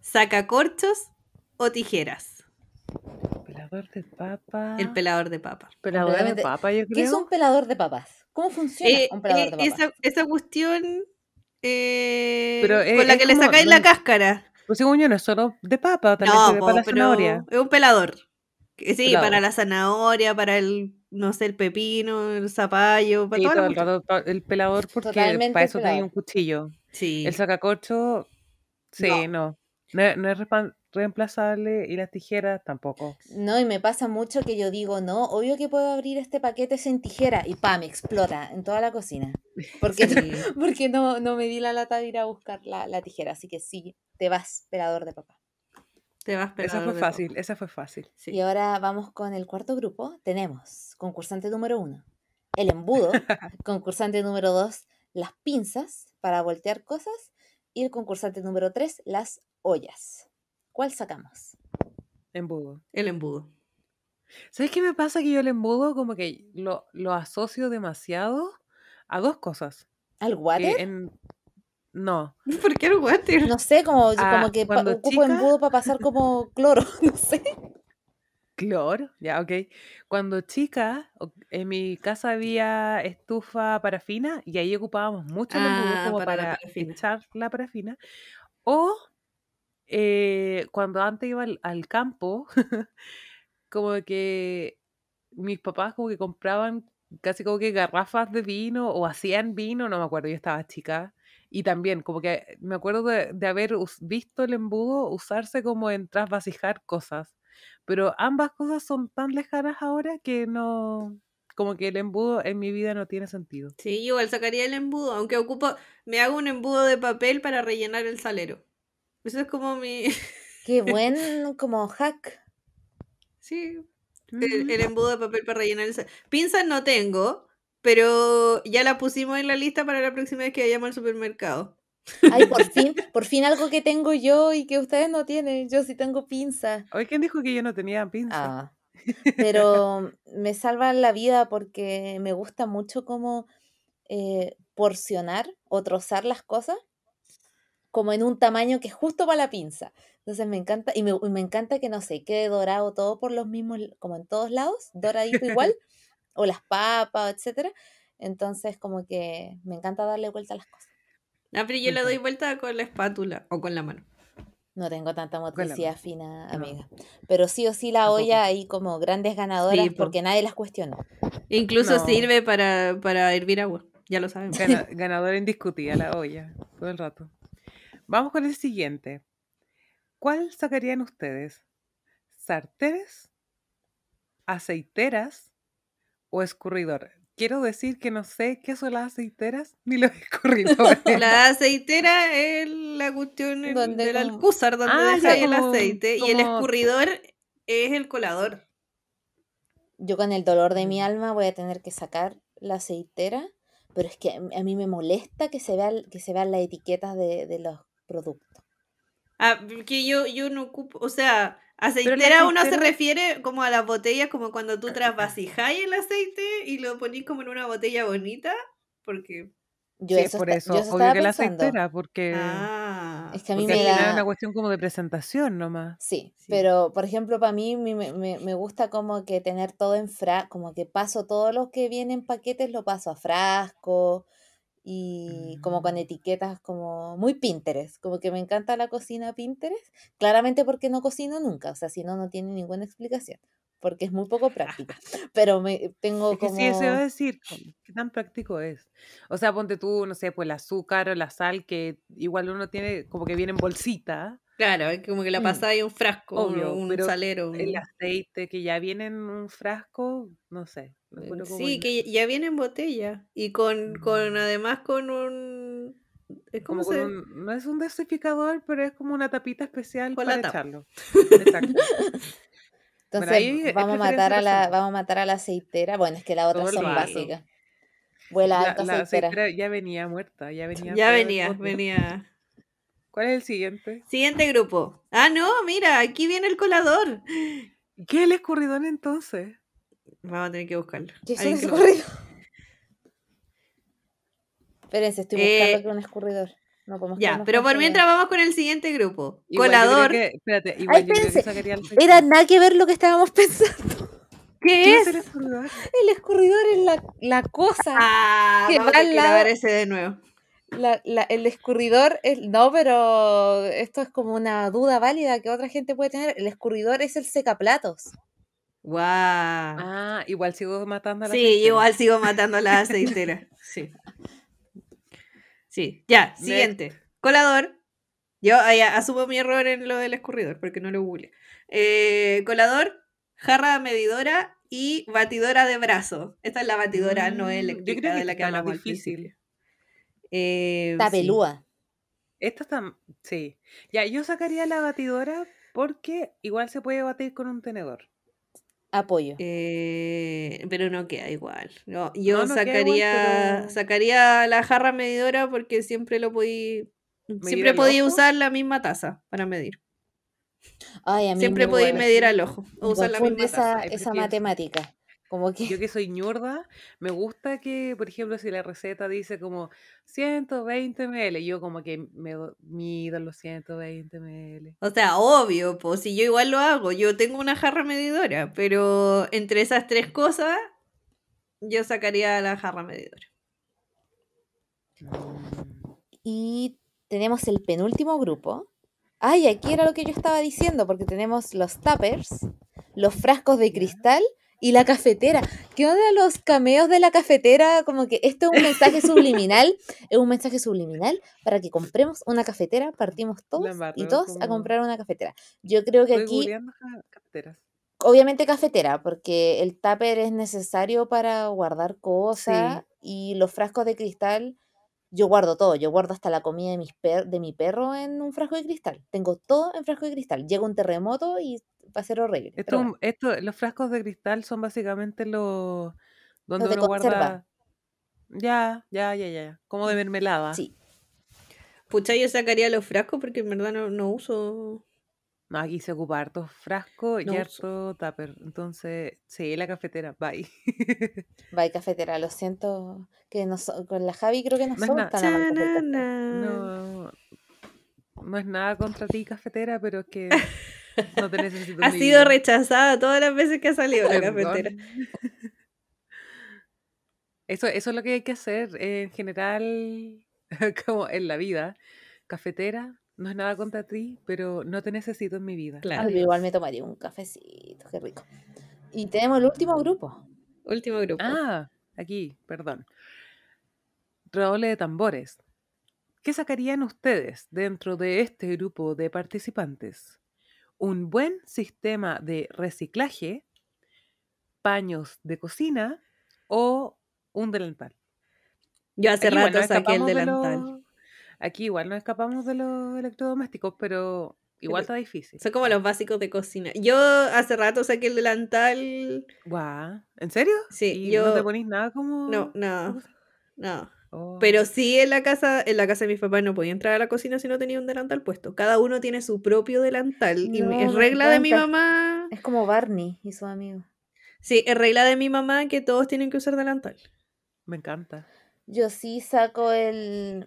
sacacorchos o tijeras. Pelador de papas. El pelador de papas. Pelador de papas, yo creo. ¿Qué es un pelador de papas? ¿Cómo funciona eh, un pelador eh, de papas? esa cuestión eh, con la que le sacáis la cáscara. Pues un yo no es solo de papa, también no, para la zanahoria. Es un pelador. Sí, para la zanahoria, para el, no sé, el pepino, el zapallo, para todo el, pelador, porque para eso tiene un cuchillo. Sí. El sacacocho sí, no. No, no es reemplazable y las tijeras tampoco. No, y me pasa mucho que yo digo, no, obvio que puedo abrir este paquete sin tijera y pa, me explota en toda la cocina. Porque, no, porque no, no, me di la lata de ir a buscar la, tijera, así que sí, te vas, pelador de papá. Te vas, pelador Esa fue fácil, esa fue fácil. Y ahora vamos con el cuarto grupo. Tenemos concursante número uno, el embudo, concursante número dos, las pinzas para voltear cosas y el concursante número tres, las ollas. ¿Cuál sacamos? Embudo. El embudo. ¿Sabes qué me pasa? Que yo el embudo como que lo, asocio demasiado a dos cosas. ¿Al water? No. ¿Por qué el water? No sé, como, ah, como que ocupo embudo para pasar como cloro, no sé. Cloro, ya, ok. Cuando chica, en mi casa había estufa parafina y ahí ocupábamos mucho el embudo ah, como para, para la parafina. O eh, cuando antes iba al, campo, como que mis papás como que compraban casi como que garrafas de vino o hacían vino, no me acuerdo, yo estaba chica. Y también como que me acuerdo de, haber visto el embudo usarse como en trasvasijar cosas. Pero ambas cosas son tan lejanas ahora que no, como que el embudo en mi vida no tiene sentido. Sí, igual sacaría el embudo, aunque ocupo, me hago un embudo de papel para rellenar el salero. Eso es como mi... Qué buen como hack. Sí. El, mm. embudo de papel para rellenar el... Pinzas no tengo, pero ya la pusimos en la lista para la próxima vez que vayamos al supermercado. Ay, por fin, por fin algo que tengo yo y que ustedes no tienen. Yo sí tengo pinza. hoy ¿quién dijo que yo no tenía pinzas? Ah, pero me salvan la vida porque me gusta mucho como eh, porcionar o trozar las cosas como en un tamaño que es justo para la pinza. Entonces me encanta, y me, encanta que no sé, quede dorado todo por los mismos, como en todos lados, doradito igual, o las papas, etc Entonces, como que me encanta darle vuelta a las cosas. No, ah, yo le doy vuelta con la espátula o con la mano. No tengo tanta motricidad fina, amiga. Pero sí o sí la olla ahí como grandes ganadoras porque nadie las cuestiona. Incluso sirve para, hervir agua, ya lo saben. ganadora indiscutida la olla, todo el rato. Vamos con el siguiente. ¿Cuál sacarían ustedes? ¿Sarteres? ¿Aceiteras? ¿O escurridor? Quiero decir que no sé qué son las aceiteras ni los escurridores. la aceitera es la cuestión eh, donde del alcúzar, donde ah, el aceite. Y el escurridor es el colador. Yo con el dolor de mi mm. alma voy a tener que sacar la aceitera pero es que a mí me molesta que se vean que se vean las etiquetas de, de los producto. Ah, que yo, yo no ocupo, o sea, aceitera, uno se refiere como a las botellas, como cuando tú ah, trasvasijáis el aceite y lo ponís como en una botella bonita, porque... Yo sí, eso por eso, que pensando. la aceitera, porque... Ah, es que a mí me da... una cuestión como de presentación nomás. Sí, pero por ejemplo, para mí me, me, me, gusta como que tener todo en frasco, como que paso todos los que vienen paquetes, lo paso a frasco, y como mm. con etiquetas como muy Pinterest, como que me encanta la cocina Pinterest, claramente porque no cocino nunca, o sea, si no, no tiene ninguna explicación, porque es muy poco práctica, pero me tengo como... Sí, eso va a decir, ¿qué tan práctico es? O sea, ponte tú, no sé, pues el azúcar o la sal, que igual uno tiene como que viene en bolsita, Claro, es como que la mm, pasada y un frasco, un, salero. El aceite que ya viene en un frasco, no sé. Eh, sí, que ya viene en botella. Y con, con mm. además con un. Es eh, como no es un desificador, pero es como una tapita especial para echarlo. Exacto. Entonces, vamos, a matar a la, vamos a matar a la aceitera. Bueno, es que las otras son básicas. Vuela la, alta La aceitera. Ya venía muerta, ya venía. Ya venía, venía. ¿Cuál es el siguiente? Siguiente grupo. Ah, no, mira, aquí viene el colador. ¿Qué es el escurridor entonces? Vamos a tener que buscarlo. ¿Qué es el escurridor. Espérense, estoy buscando eh, un escurridor. No ya, pero por mientras vamos con el siguiente grupo. colador. Que, espérate, igual Ay, que Era nada que ver lo que estábamos pensando. ¿Qué, es? el escurridor? El es la, la cosa. Ah, que vamos va a ese de nuevo la, la, el escurridor, no, pero esto es como una duda válida que otra gente puede tener. El escurridor es el secaplatos. Ah, igual sigo matando la Sí, igual sigo matando la aceitera. sí. Sí, ya, siguiente. Colador. Yo asumo mi error en lo del escurridor porque no lo google. Eh, colador, jarra medidora y batidora de brazo. Esta es la batidora no mm, eléctrica de la que hablamos difícil. Eh, Esta está. Sí. Ya, yo sacaría la batidora porque igual se puede batir con un tenedor. Apoyo. Eh, pero no queda igual. No, yo sacaría, sacaría la jarra medidora porque siempre lo podí. Siempre podía usar la misma taza para medir. siempre podía medir al ojo. usar la misma esa matemática. Yo que soy ñurda, me gusta que, por ejemplo, si la receta dice como 120 ml, yo como que mido los 120 ml. O sea, obvio, pues si yo igual lo hago, yo tengo una jarra medidora, pero entre esas tres cosas, yo sacaría la jarra medidora. Mm. Y tenemos el penúltimo grupo. Ay, aquí era lo que yo estaba diciendo, porque tenemos los tuppers, los frascos de cristal y la cafetera. ¿Qué onda los cameos de la cafetera? Como que esto es un mensaje subliminal, es un mensaje subliminal para que compremos una cafetera, partimos todos y todos a comprar una cafetera. Yo creo que aquí... Obviamente cafetera, porque el tupper es necesario para guardar cosas y los frascos de cristal yo guardo todo, yo guardo hasta la comida de, mis per de mi perro en un frasco de cristal. Tengo todo en frasco de cristal. Llega un terremoto y va a ser horrible. Esto, los frascos de cristal son básicamente los donde los uno Ya, ya, ya, ya. Como de mm, mermelada. Sí. Pucha, yo sacaría los frascos porque en verdad no, no uso no, aquí se ocupa harto frasco y harto Entonces, sí, la cafetera, bye. Bye, cafetera, lo siento. que Con la Javi creo que no, no tan No, es nada contra ti, cafetera, pero es que no te necesito. ha sido rechazada todas las veces que ha salido la cafetera. Eso, eso es lo que hay que hacer en general, como en la vida. Cafetera, no es nada contra ti, pero no te necesito en mi vida. Ah, igual me tomaría un cafecito, qué rico. Y tenemos el último grupo. Último grupo. Ah, aquí, perdón. Redoble de tambores. ¿Qué sacarían ustedes dentro de este grupo de participantes? Un buen sistema de reciclaje, paños de cocina o un delantal. Yo hace rato saqué el delantal. Aquí igual nos escapamos de los electrodomésticos, pero igual está difícil. Son como los básicos de cocina. Yo hace rato saqué el delantal. Guau. ¿En serio? Sí. ¿Y yo... ¿No te ponís nada como.? No, nada. No. Oh. Pero sí en la casa, en la casa de mis papás no podía entrar a la cocina si no tenía un delantal puesto. Cada uno tiene su propio delantal. y es regla de mi mamá. Es como Barney y su amigo Sí, es regla de mi mamá que todos tienen que usar delantal. Me encanta. Yo sí saco el,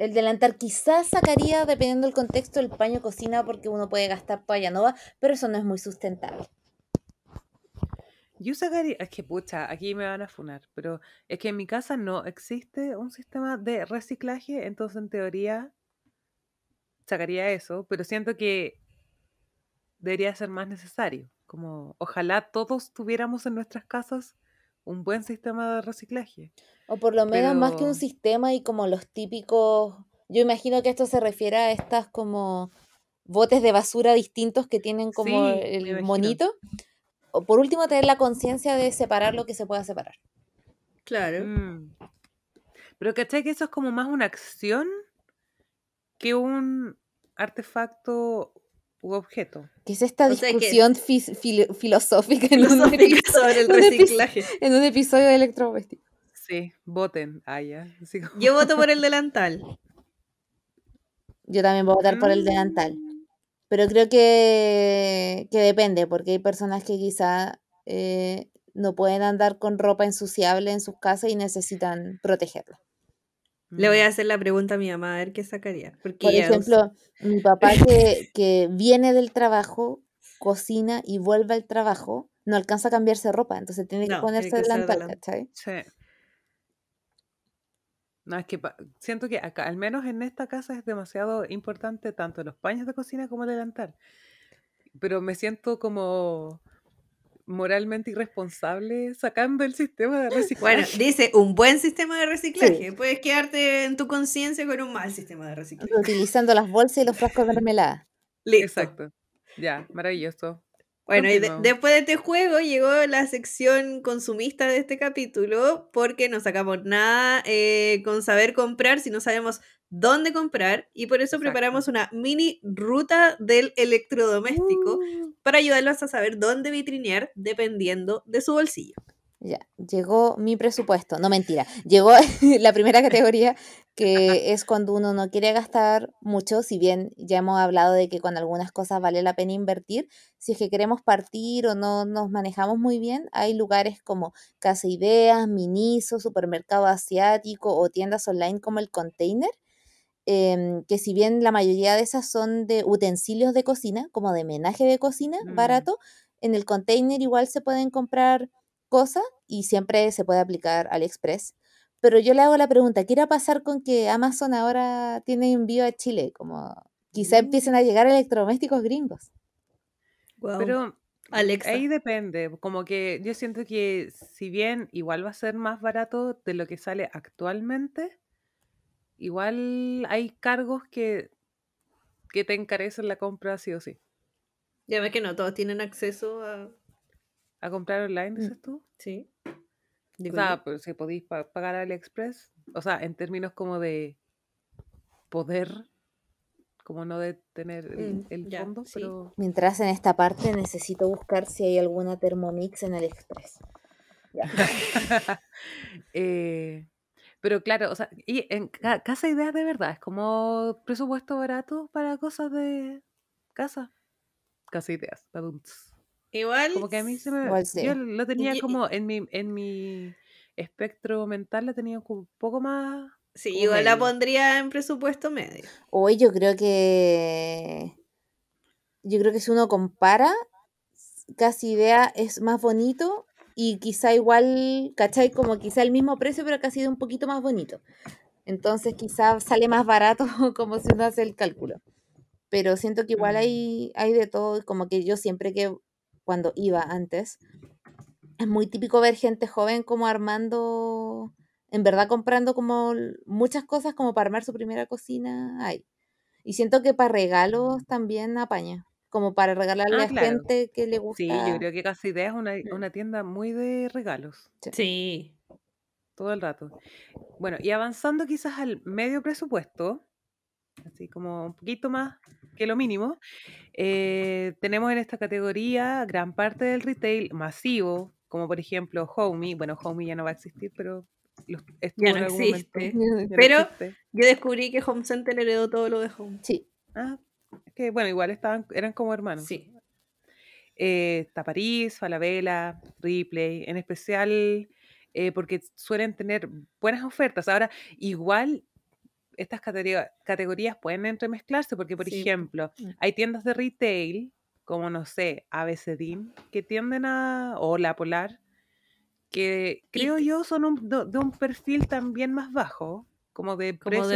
el delantar quizás sacaría, dependiendo del contexto, el paño cocina porque uno puede gastar payanova, pero eso no es muy sustentable. Yo sacaría, es que pucha, aquí me van a funar, pero es que en mi casa no existe un sistema de reciclaje, entonces en teoría sacaría eso, pero siento que debería ser más necesario. Como ojalá todos tuviéramos en nuestras casas un buen sistema de reciclaje. O por lo menos más que un sistema y como los típicos, yo imagino que esto se refiere a estas como botes de basura distintos que tienen como el monito. O por último, tener la conciencia de separar lo que se pueda separar. Claro. Mm. Pero ¿cachai que eso es como más una acción que un artefacto objeto. ¿Qué es esta discusión filosófica, en sobre el reciclaje? En un episodio de electrodoméstico. Sí, voten. Ah, Yo voto por el delantal. Yo también voy a votar por el mm. delantal. Pero creo que, depende, porque hay personas que quizá eh, no pueden andar con ropa ensuciable en sus casas y necesitan protegerla. Le voy a mm. hacer la pregunta a mi mamá a ver qué sacaría. Porque Por ejemplo, mi papá que, viene del trabajo, cocina y vuelve al trabajo, no alcanza a cambiarse ropa, entonces tiene que ponerse tiene ¿cachai? Sí. No, es que siento que acá, al menos en esta casa, es demasiado importante tanto los paños de cocina como el Pero me siento como moralmente irresponsable sacando el sistema de reciclaje. Bueno, dice un buen sistema de reciclaje. Puedes quedarte en tu conciencia con un mal sistema de reciclaje. Utilizando las bolsas y los frascos de mermelada. Exacto. Ya, maravilloso. Bueno, después de este juego llegó la sección consumista de este capítulo porque no sacamos nada eh, con saber comprar si no sabemos dónde comprar y por eso preparamos una mini ruta del electrodoméstico uh. para ayudarlos a saber dónde vitrinear dependiendo de su bolsillo. Ya, llegó mi presupuesto. No mentira, llegó la primera categoría que es cuando uno no quiere gastar mucho, si bien ya hemos hablado de que con algunas cosas vale la pena invertir, si es que queremos partir o no nos manejamos muy bien, hay lugares como Casa Ideas, Miniso, Supermercado Asiático o tiendas online como el Container, em, que si bien la mayoría de esas son de utensilios de cocina, como de menaje de cocina, mm. barato, en el Container igual se pueden comprar cosa y siempre se puede aplicar AliExpress. Pero yo le hago la pregunta, ¿qué irá a pasar con que Amazon ahora tiene envío a Chile? Como quizá mm. empiecen a llegar electrodomésticos gringos. Pero Alexa. ahí depende, como que yo siento que si bien igual va a ser más barato de lo que sale actualmente, igual hay cargos que, que te encarecen la compra sí o sí. Ya ve que no todos tienen acceso a ¿A comprar online, mm. dices tú? Sí. o sea, pues, si podéis pagar al express. o sea, en términos como de poder, como no de tener el, mm, fondo, Mientras en esta parte necesito buscar si hay alguna Thermomix en AliExpress. Ya. Eh, pero claro, o sea, y en casa ideas de verdad, es como presupuesto barato para cosas de casa. Casa ideas, adultos. Igual. Yo lo tenía como en mi, espectro mental, lo tenía un poco más. Sí, igual la pondría en presupuesto medio. Hoy yo creo que. Yo creo que si uno compara, casi idea es más bonito y quizá igual, ¿cachai? Como quizá el mismo precio, pero casi de un poquito más bonito. Entonces quizá sale más barato como si uno hace el cálculo. Pero siento que igual mm. hay, hay de todo, como que yo siempre que cuando iba antes, es muy típico ver gente joven como armando, en verdad comprando como muchas cosas como para armar su primera cocina Ay, Y siento que para regalos mm. también apaña, como para regalarle ah, a gente que le gusta. Sí, yo creo que Casa Idea es una, mm. tienda muy de regalos. sí. Todo el rato. Bueno, y avanzando quizás al medio presupuesto, así como un poquito más que lo mínimo. Eh, tenemos en esta categoría gran parte del retail masivo, como por ejemplo Homey. Bueno, Homey ya no va a existir, pero ya existe. pero yo descubrí que Home Center heredó todo lo de Home. Sí. Ah, que bueno, igual estaban, eran como hermanos. Sí. Eh, está Falabella, Ripley, en especial eh, porque suelen tener buenas ofertas. Ahora, igual estas categorías pueden entremezclarse porque, por ejemplo, mm. hay tiendas de retail, como no sé, ABCDIN que tienden a, o La Polar, que creo yo son de un perfil también más bajo, como de precios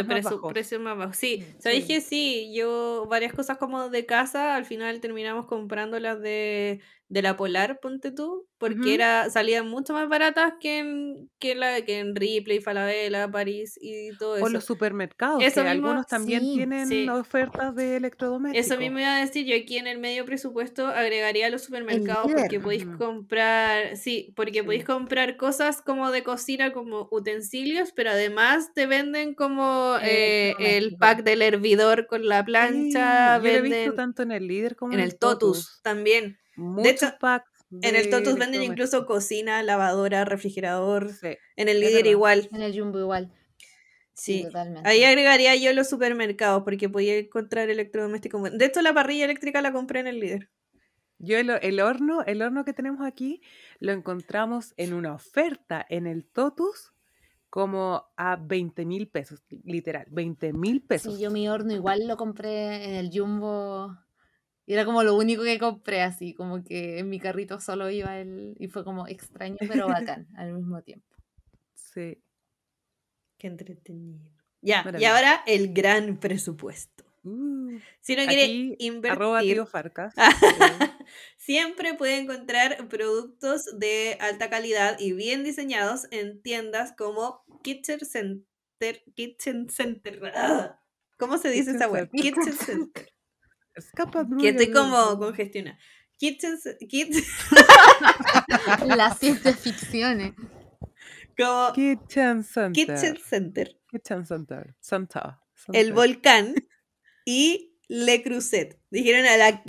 precio, más bajos. bajo. Sí, mm, sabéis que sí, yo varias cosas como de casa, al final terminamos comprándolas de de la Polar, ponte tú, porque era, salían mucho más baratas que en, que la, que en Ripley, Falabella, París y todo eso. O los supermercados, algunos también tienen ofertas de electrodomésticos. Eso mismo iba a decir, yo aquí en el medio presupuesto agregaría los supermercados porque podéis comprar, sí, porque podéis comprar cosas como de cocina, como utensilios, pero además te venden como eh, el pack del hervidor con la plancha. lo he visto tanto en el líder como en el, totus también. Muchos de en el Totus venden incluso cocina, lavadora, refrigerador. en el líder igual. En el Jumbo igual. Sí, ahí agregaría yo los supermercados porque podía encontrar electrodomésticos. De hecho, la parrilla eléctrica la compré en el líder. Yo el, horno, el horno que tenemos aquí, lo encontramos en una oferta en el Totus como a 20 mil pesos, literal, 20 mil pesos. Sí, yo mi horno igual lo compré en el Jumbo y era como lo único que compré así, como que en mi carrito solo iba él y fue como extraño pero bacán al mismo tiempo. Sí. Qué entretenido. Ya, y ahora el gran presupuesto. Uh, si no quiere invertir. Arroba eh. siempre puede encontrar productos de alta calidad y bien diseñados en tiendas como Kitchen Center. Kitchen Center. Ah, ¿Cómo se dice esa web? Kitchen Center. Escapa, Que estoy como congestionada. Kitchen, Kitchen... Las siete ficciones. ¿eh? Kitchen Center. Kitchen Center. Kitchen Center. Santa. El volcán y Le Creuset. Dijeron a la,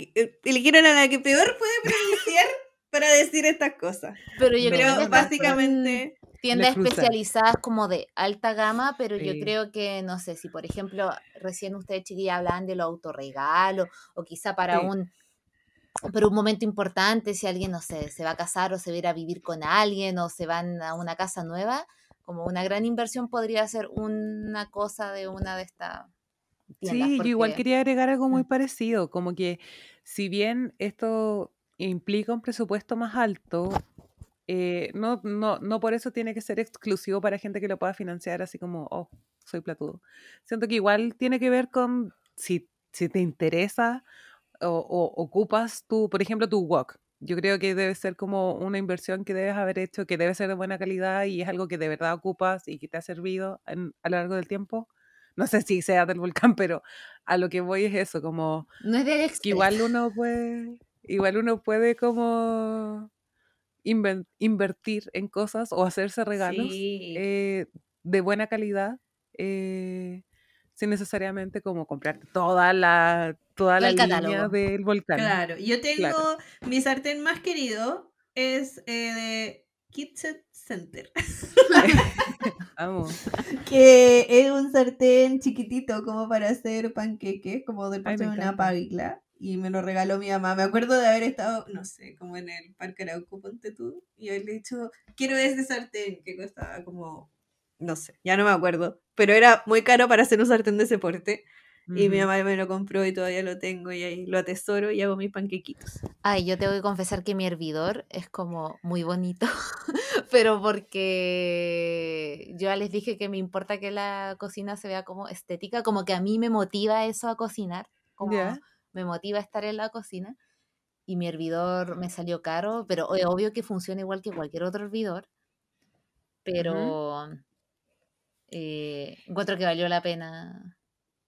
dijeron eh, a la que peor puede pronunciar para decir estas cosas. Pero, yo Pero básicamente tiendas especializadas como de alta gama, pero yo creo que, no sé, si por ejemplo, recién ustedes chiquillas hablaban de lo autorregalos, o quizá para un un momento importante, si alguien, no sé, se va a casar o se va a vivir con alguien o se van a una casa nueva, como una gran inversión podría ser una cosa de una de estas. sí, yo igual quería agregar algo muy parecido, como que si bien esto implica un presupuesto más alto, eh, no, no, no por eso tiene que ser exclusivo para gente que lo pueda financiar así como, oh, soy platudo. Siento que igual tiene que ver con si, si te interesa o, ocupas tu, por ejemplo, tu walk. Yo creo que debe ser como una inversión que debes haber hecho, que debe ser de buena calidad y es algo que de verdad ocupas y que te ha servido a lo largo del tiempo. No sé si sea del volcán, pero a lo que voy es eso, como... No es Igual uno puede... Igual uno puede como invertir en cosas o hacerse regalos eh, de buena calidad. Eh, sin necesariamente como comprar toda la toda la línea del volcán. Claro, yo tengo mi sartén más querido es eh, de Kitchen Center. Vamos. Que es un sartén chiquitito como para hacer panqueques, como del de una pavila y me lo regaló mi mamá. Me acuerdo de haber estado, no sé, como en el Parque Arauco, ponte tú, y haberle dicho, quiero ese sartén, que costaba como, no sé, ya no me acuerdo, pero era muy caro para hacer un sartén de ese porte. Y mi mamá me lo compró y todavía lo tengo y ahí lo atesoro y hago mis panquequitos. Ay, yo tengo que confesar que mi hervidor es como muy bonito, pero porque yo ya les dije que me importa que la cocina se vea como estética, como que a mí me motiva eso a cocinar, como me motiva a estar en la cocina y mi hervidor me salió caro, pero obvio que funciona igual que cualquier otro hervidor, pero eh, encuentro que valió la pena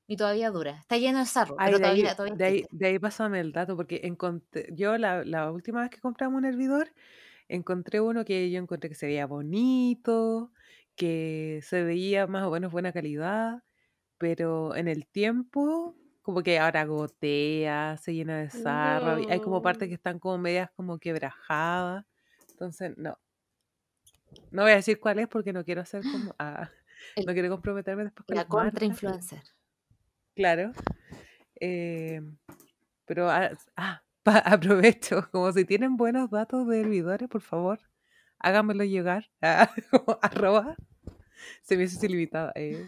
y todavía dura. Está lleno de sarro, pero de todavía, ahí, todavía de, ahí, el dato, porque yo la, la última vez que compramos un hervidor, encontré uno que yo encontré que se veía bonito, que se veía más o menos buena calidad, pero en el tiempo como que ahora gotea, se llena de sarro, hay como partes que están como medias como quebrajadas. Entonces, no. No voy a decir cuál es porque no quiero hacer como. Ah, no quiero comprometerme después con la contra influencer. Claro. Eh, pero ah, ah, aprovecho, como si tienen buenos datos de servidores, por favor, háganmelo llegar a, arroba. Se me hizo ilimitado. Eh.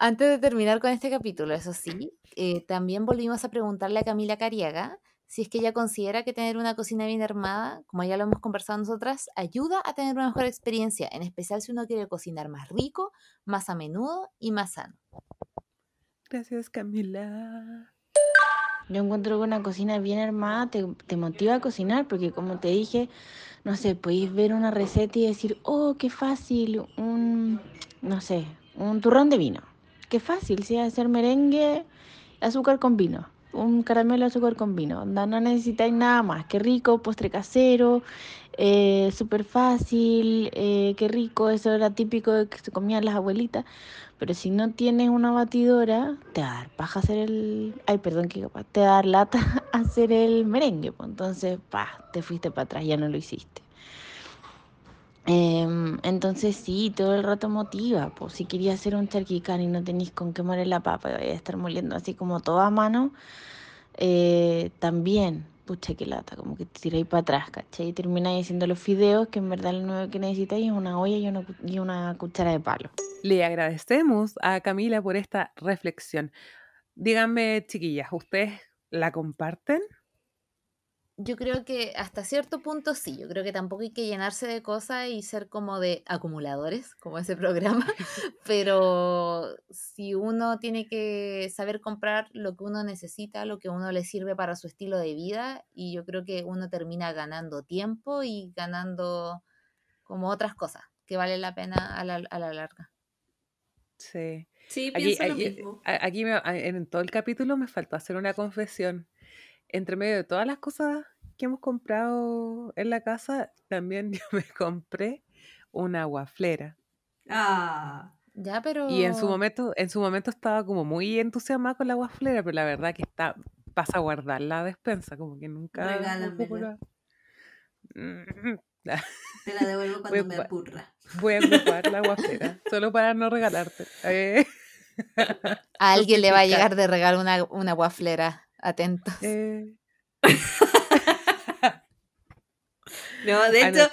Antes de terminar con este capítulo, eso sí, eh, también volvimos a preguntarle a Camila Cariaga si es que ella considera que tener una cocina bien armada, como ya lo hemos conversado nosotras, ayuda a tener una mejor experiencia, en especial si uno quiere cocinar más rico, más a menudo y más sano. Gracias, Camila. Yo encuentro que una cocina bien armada te, te, motiva a cocinar, porque como te dije, no sé, podéis ver una receta y decir, oh, qué fácil, un, no sé, un turrón de vino qué fácil, sí, hacer merengue, azúcar con vino, un caramelo azúcar con vino, no, no necesitáis nada más, qué rico, postre casero, eh, súper fácil, eh, qué rico, eso era típico de que se comían las abuelitas, pero si no tienes una batidora, te va a dar paja hacer el, ay, perdón, que te dar lata hacer el merengue, pues entonces, pa, te fuiste para atrás, ya no lo hiciste. Em, entonces sí, todo el rato motiva. si quería hacer un charquicán y no tenéis con qué moler la papa y a estar moliendo así como toda mano, eh, también, pucha que lata, como que te tiráis para atrás, ¿cachai? Y termináis haciendo los fideos, que en verdad lo único que necesitáis es una olla y una cuchara de palo. Le agradecemos a Camila por esta reflexión. Díganme, chiquillas, ¿ustedes la comparten? yo creo que hasta cierto punto sí, yo creo que tampoco hay que llenarse de cosas y ser como de acumuladores, como ese programa, pero si uno tiene que saber comprar lo que uno necesita, lo que uno le sirve para su estilo de vida, y yo creo que uno termina ganando tiempo y ganando como otras cosas que vale la pena a la, larga. Sí. aquí, Aquí en todo el capítulo me faltó hacer una confesión entre medio de todas las cosas que hemos comprado en la casa, también yo me compré una guaflera. Ah. Ya, pero. Y en su momento, en su momento estaba como muy entusiasmada con la guaflera, pero la verdad que está, pasa a guardar la despensa, como que nunca. Mm, Te la devuelvo cuando me apurra. Voy a ocupar la guaflera, solo para no regalarte. Eh. A alguien le va a llegar de regalo una, una guaflera. Atentos. Eh. no, de ah, hecho,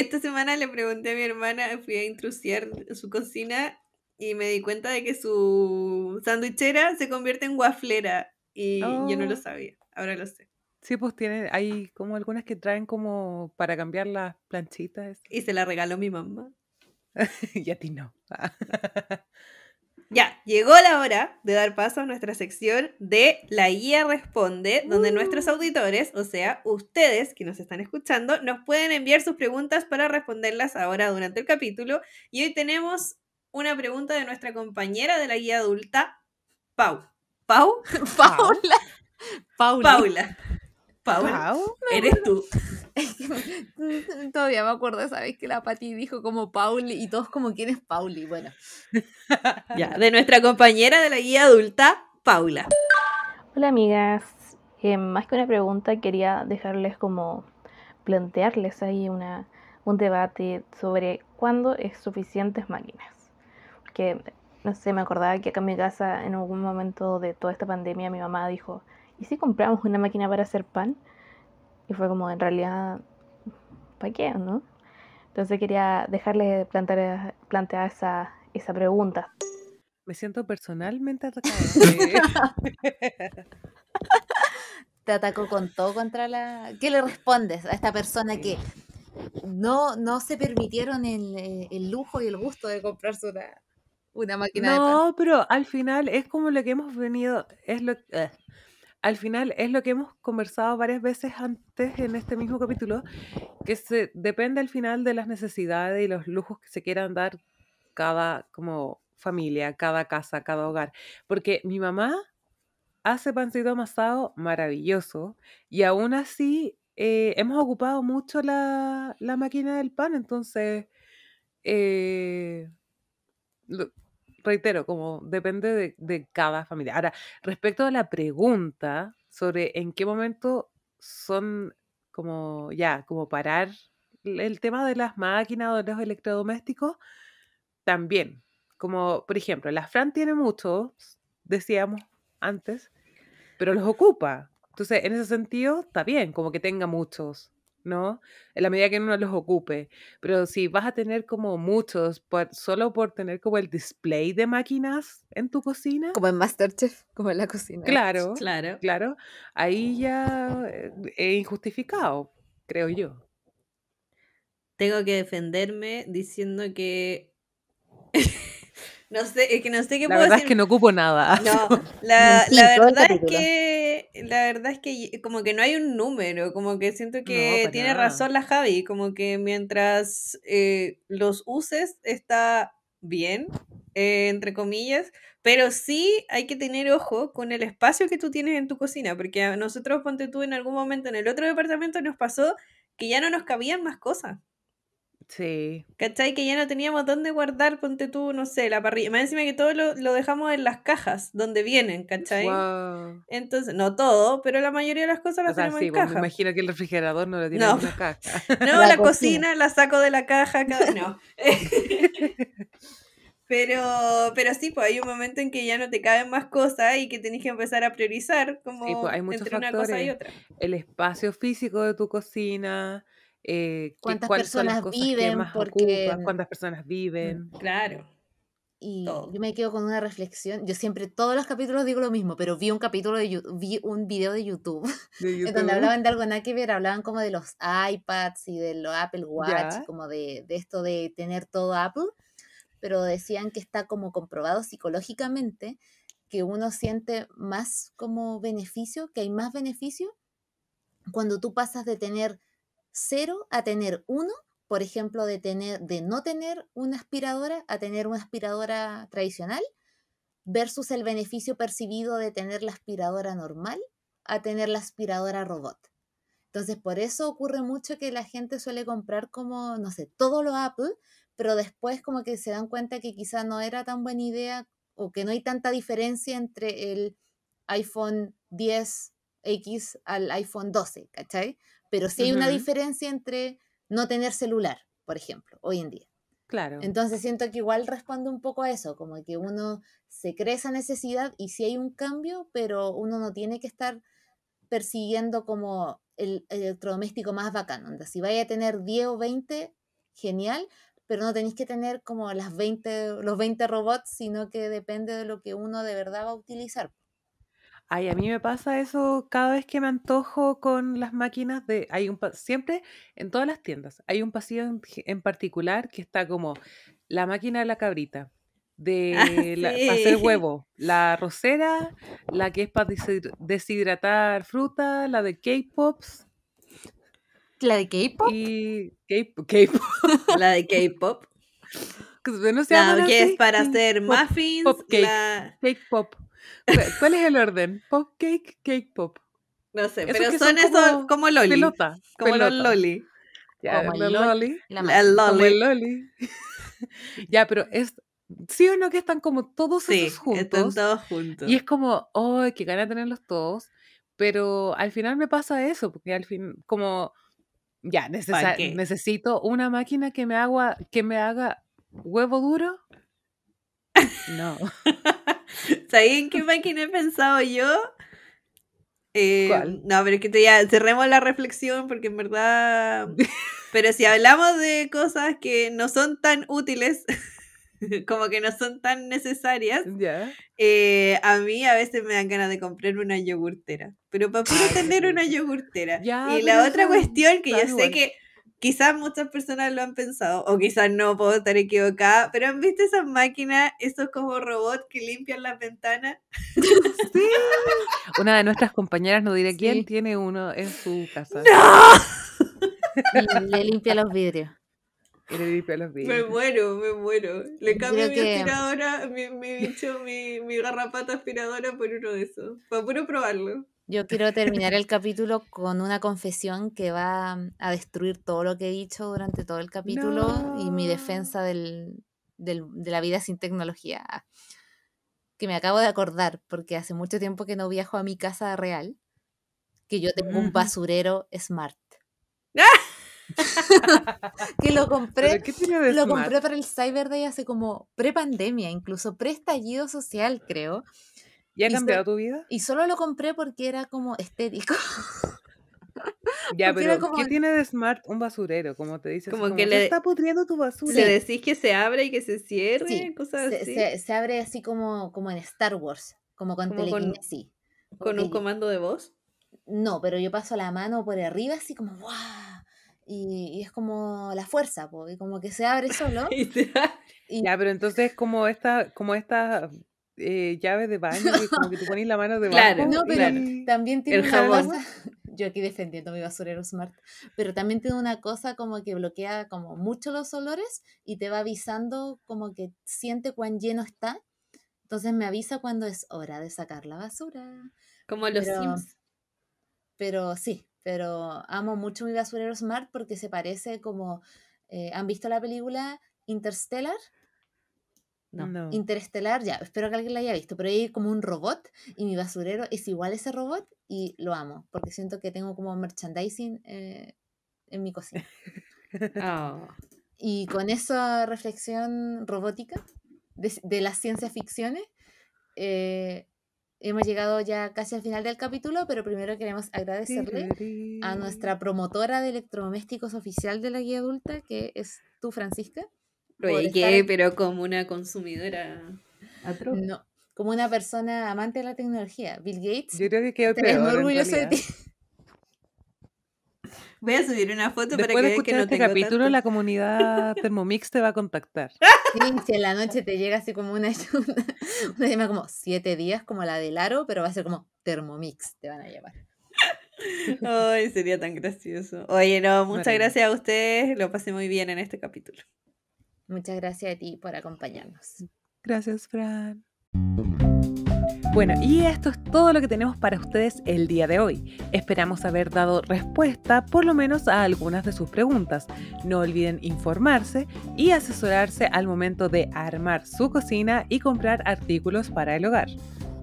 esta semana le pregunté a mi hermana, fui a intrusiar su cocina y me di cuenta de que su sandwichera se convierte en guaflera y yo no lo oh. sabía, ahora lo sé. Sí, pues tiene, hay como algunas que traen como para cambiar las planchitas. Y se la regaló mi mamá. y a ti no. Ya, llegó la hora de dar paso a nuestra sección de La Guía Responde, donde uh. nuestros auditores, o sea, ustedes que nos están escuchando, nos pueden enviar sus preguntas para responderlas ahora durante el capítulo. Y hoy tenemos una pregunta de nuestra compañera de la guía adulta, Pau. ¿Pau? Paula. Paula. Paula, eres tú. Todavía me acuerdo, ¿sabes? Que la Pati dijo como Pauli y todos como, ¿quién es Pauli? Bueno. ya, de nuestra compañera de la guía adulta, Paula. Hola amigas. Eh, más que una pregunta, quería dejarles como plantearles ahí una, un debate sobre cuándo es suficientes máquinas. Porque, no sé, me acordaba que acá en mi casa, en algún momento de toda esta pandemia, mi mamá dijo, ¿y si compramos una máquina para hacer pan? Y fue como, en realidad, ¿para qué, no? Entonces quería dejarle plantear, plantear esa, pregunta. Me siento personalmente atacada. Te atacó con todo contra la... ¿Qué le respondes a esta persona que no, no se permitieron el, eh, lujo y el gusto de comprarse una, máquina de pan? No, pero al final es como lo que hemos venido, es lo, eh, al final es lo que hemos conversado varias veces antes en este mismo capítulo, que se depende al final de las necesidades y los lujos que se quieran dar cada como familia, cada casa, cada hogar. Porque mi mamá hace pancito amasado maravilloso y aún así eh, hemos ocupado mucho la, la, máquina del pan, entonces... Eh, reitero, como depende de, cada familia. Ahora, respecto a la pregunta sobre en qué momento son como ya, como parar el tema de las máquinas o de los electrodomésticos, también. Como, por ejemplo, la Fran tiene muchos, decíamos antes, pero los ocupa. Entonces, en ese sentido, está bien, como que tenga muchos. ¿no? En la medida que uno los ocupe. Pero si vas a tener como muchos, solo por tener como el display de máquinas en tu cocina. Como en Masterchef, como en la cocina. Claro, claro. claro ahí ya eh, es injustificado, creo yo. Tengo que defenderme diciendo que... no sé, que no sé qué la verdad es que no ocupo nada. No, la verdad es que eh, la verdad es que como que no hay un número, como que siento que tiene razón la Javi, como que mientras eh, los uses está bien, eh, entre comillas, pero sí hay que tener ojo con el espacio que tú tienes en tu cocina, porque a nosotros, ponte tú, en algún momento en el otro departamento nos pasó que ya no nos cabían más cosas. Sí. ¿Cachai? Que ya no teníamos dónde guardar, ponte tú, no sé, la parrilla. Más encima que todo lo, dejamos en las cajas donde vienen, ¿cachai? Entonces, no todo, pero la mayoría de las cosas las o en pues, Me imagino que el refrigerador no lo tiene en la caja. No, la, cocina. la saco de la caja, no. Pero, pero sí, pues hay un momento en que ya no te caben más cosas y que tenés que empezar a priorizar pues, como hay entre una cosa y otra. El espacio físico de tu cocina, eh, cuántas personas viven, porque... cuántas personas viven. Claro. Y yo me quedo con una reflexión. Yo siempre, todos los capítulos digo lo mismo, pero vi un capítulo de vi un video de YouTube, en donde hablaban de algo nada que ver, hablaban como de los iPads y de los Apple Watch, como de, de esto de tener todo Apple, pero decían que está como comprobado psicológicamente que uno siente más como beneficio, que hay más beneficio cuando tú pasas de tener cero a tener uno, por ejemplo, de, tener, de no tener una aspiradora a tener una aspiradora tradicional, versus el beneficio percibido de tener la aspiradora normal a tener la aspiradora robot. Entonces, por eso ocurre mucho que la gente suele comprar como, no sé, todo lo Apple, pero después como que se dan cuenta que quizá no era tan buena idea o que no hay tanta diferencia entre el iPhone 10X al iPhone 12, ¿cachai? Pero sí hay una diferencia entre no tener celular, por ejemplo, hoy en día. Claro. Entonces siento que igual responde un poco a eso, como que uno se cree esa necesidad y sí hay un cambio, pero uno no tiene que estar persiguiendo como el, electrodoméstico más bacán. si vaya a tener 10 o 20, genial, pero no tenéis que tener como las 20, los 20 robots, sino que depende de lo que uno de verdad va a utilizar. Ay, a mí me pasa eso cada vez que me antojo con las máquinas de... Hay un, siempre en todas las tiendas hay un pasillo en, particular que está como la máquina de la cabrita, ah, de hacer huevo, la rosera, la que es para deshidratar fruta, la de K-Pops. ¿La de K-Pop? Y K-Pop. La de K-Pop. que es para hacer muffins. la... pop. ¿Cuál es el orden? Pop cake, cake pop. No sé, pero son, esos como loli. Pelota, como los loli. Ya, como el loli. El loli. loli. ya, pero es sí o no que están como todos esos juntos. Están todos juntos. Y es como, oh, qué gana tenerlos todos. Pero al final me pasa eso, porque al fin, como, ya, necesito una máquina que me haga, que me haga huevo duro. No. ¿Sabéis en qué máquina he pensado yo? Eh, no, pero es que ya cerremos la reflexión porque en verdad. Pero si hablamos de cosas que no son tan útiles, como que no son tan necesarias, eh, a mí a veces me dan ganas de comprar una yogurtera. Pero para poder ah, tener una yogurtera. y la otra cuestión que yo sé que quizás muchas personas lo han pensado, o quizás no, puedo estar equivocada, pero ¿han visto esas máquinas, esos como robots que limpian las ventanas? Sí. Una de nuestras compañeras, nos dirá, quién, tiene uno en su casa. ¡No! le limpia los vidrios. le limpia los vidrios. Me muero, me muero. Le cambio mi aspiradora, mi, mi bicho, mi, garrapata aspiradora por uno de esos. Para puro probarlo. Yo quiero terminar el capítulo con una confesión que va a destruir todo lo que he dicho durante todo el capítulo y mi defensa del, del, de la vida sin tecnología. Que me acabo de acordar, porque hace mucho tiempo que no viajo a mi casa real, que yo tengo un basurero smart. que lo compré lo compré para el Cyber Day hace como pre-pandemia, incluso pre-estallido social, creo ¿Ya ha tu vida? Y solo lo compré porque era como estético. Ya, pero ¿qué tiene de smart un basurero? Como te dices, como, que le está pudriendo tu basura. Le decís que se abre y que se cierre, sí. cosas se, así. Se, abre así como, como en Star Wars, como con telequinesis. ¿Con, un comando de voz? No, pero yo paso la mano por arriba así como ¡guau! Y, es como la fuerza, porque como que se abre solo. y Ya, pero entonces como esta, como esta eh, de baño y como que tú pones la mano debajo. Claro, pero también tiene el una jabón. yo aquí defendiendo mi basurero smart, pero también tiene una cosa como que bloquea como mucho los olores y te va avisando como que siente cuán lleno está. Entonces me avisa cuando es hora de sacar la basura. Como los Sims. Pero sí, pero amo mucho mi basurero smart porque se parece como, eh, ¿han visto la película Interstellar? No. Interestelar, ya, espero que alguien la haya visto, pero hay como un robot y mi basurero es igual a ese robot y lo amo, porque siento que tengo como merchandising eh, en mi cocina. Oh. Y con esa reflexión robótica de, las ciencias ficciones, eh, hemos llegado ya casi al final del capítulo, pero primero queremos agradecerle a nuestra promotora de electrodomésticos oficial de la guía adulta, que es tú, Francisca. Lo pero como una consumidora. No, como una persona amante de la tecnología. Bill Gates. Yo creo que quedó peor. orgulloso de ti. Voy a subir una foto para que de que no este capítulo la comunidad Thermomix te va a contactar. Sí, si en la noche te llega así como una, una, una como siete días como la de Laro, pero va a ser como Thermomix te van a llevar. Ay, sería tan gracioso. Oye, no, muchas gracias a ustedes. Lo pasé muy bien en este capítulo. Muchas gracias a ti por acompañarnos. Gracias, Fran. Bueno, y esto es todo lo que tenemos para ustedes el día de hoy. Esperamos haber dado respuesta por lo menos a algunas de sus preguntas. No olviden informarse y asesorarse al momento de armar su cocina y comprar artículos para el hogar.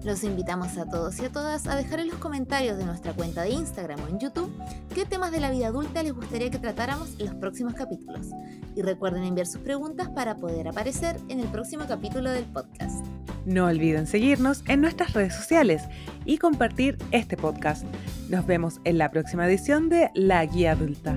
Los invitamos a todos y a todas a dejar en los comentarios de nuestra cuenta de Instagram o en YouTube qué temas de la vida adulta les gustaría que tratáramos en los próximos capítulos. Y recuerden enviar sus preguntas para poder aparecer en el próximo capítulo del podcast. No olviden seguirnos en nuestras redes sociales y compartir este podcast. Nos vemos en la próxima edición de La Guía Adulta.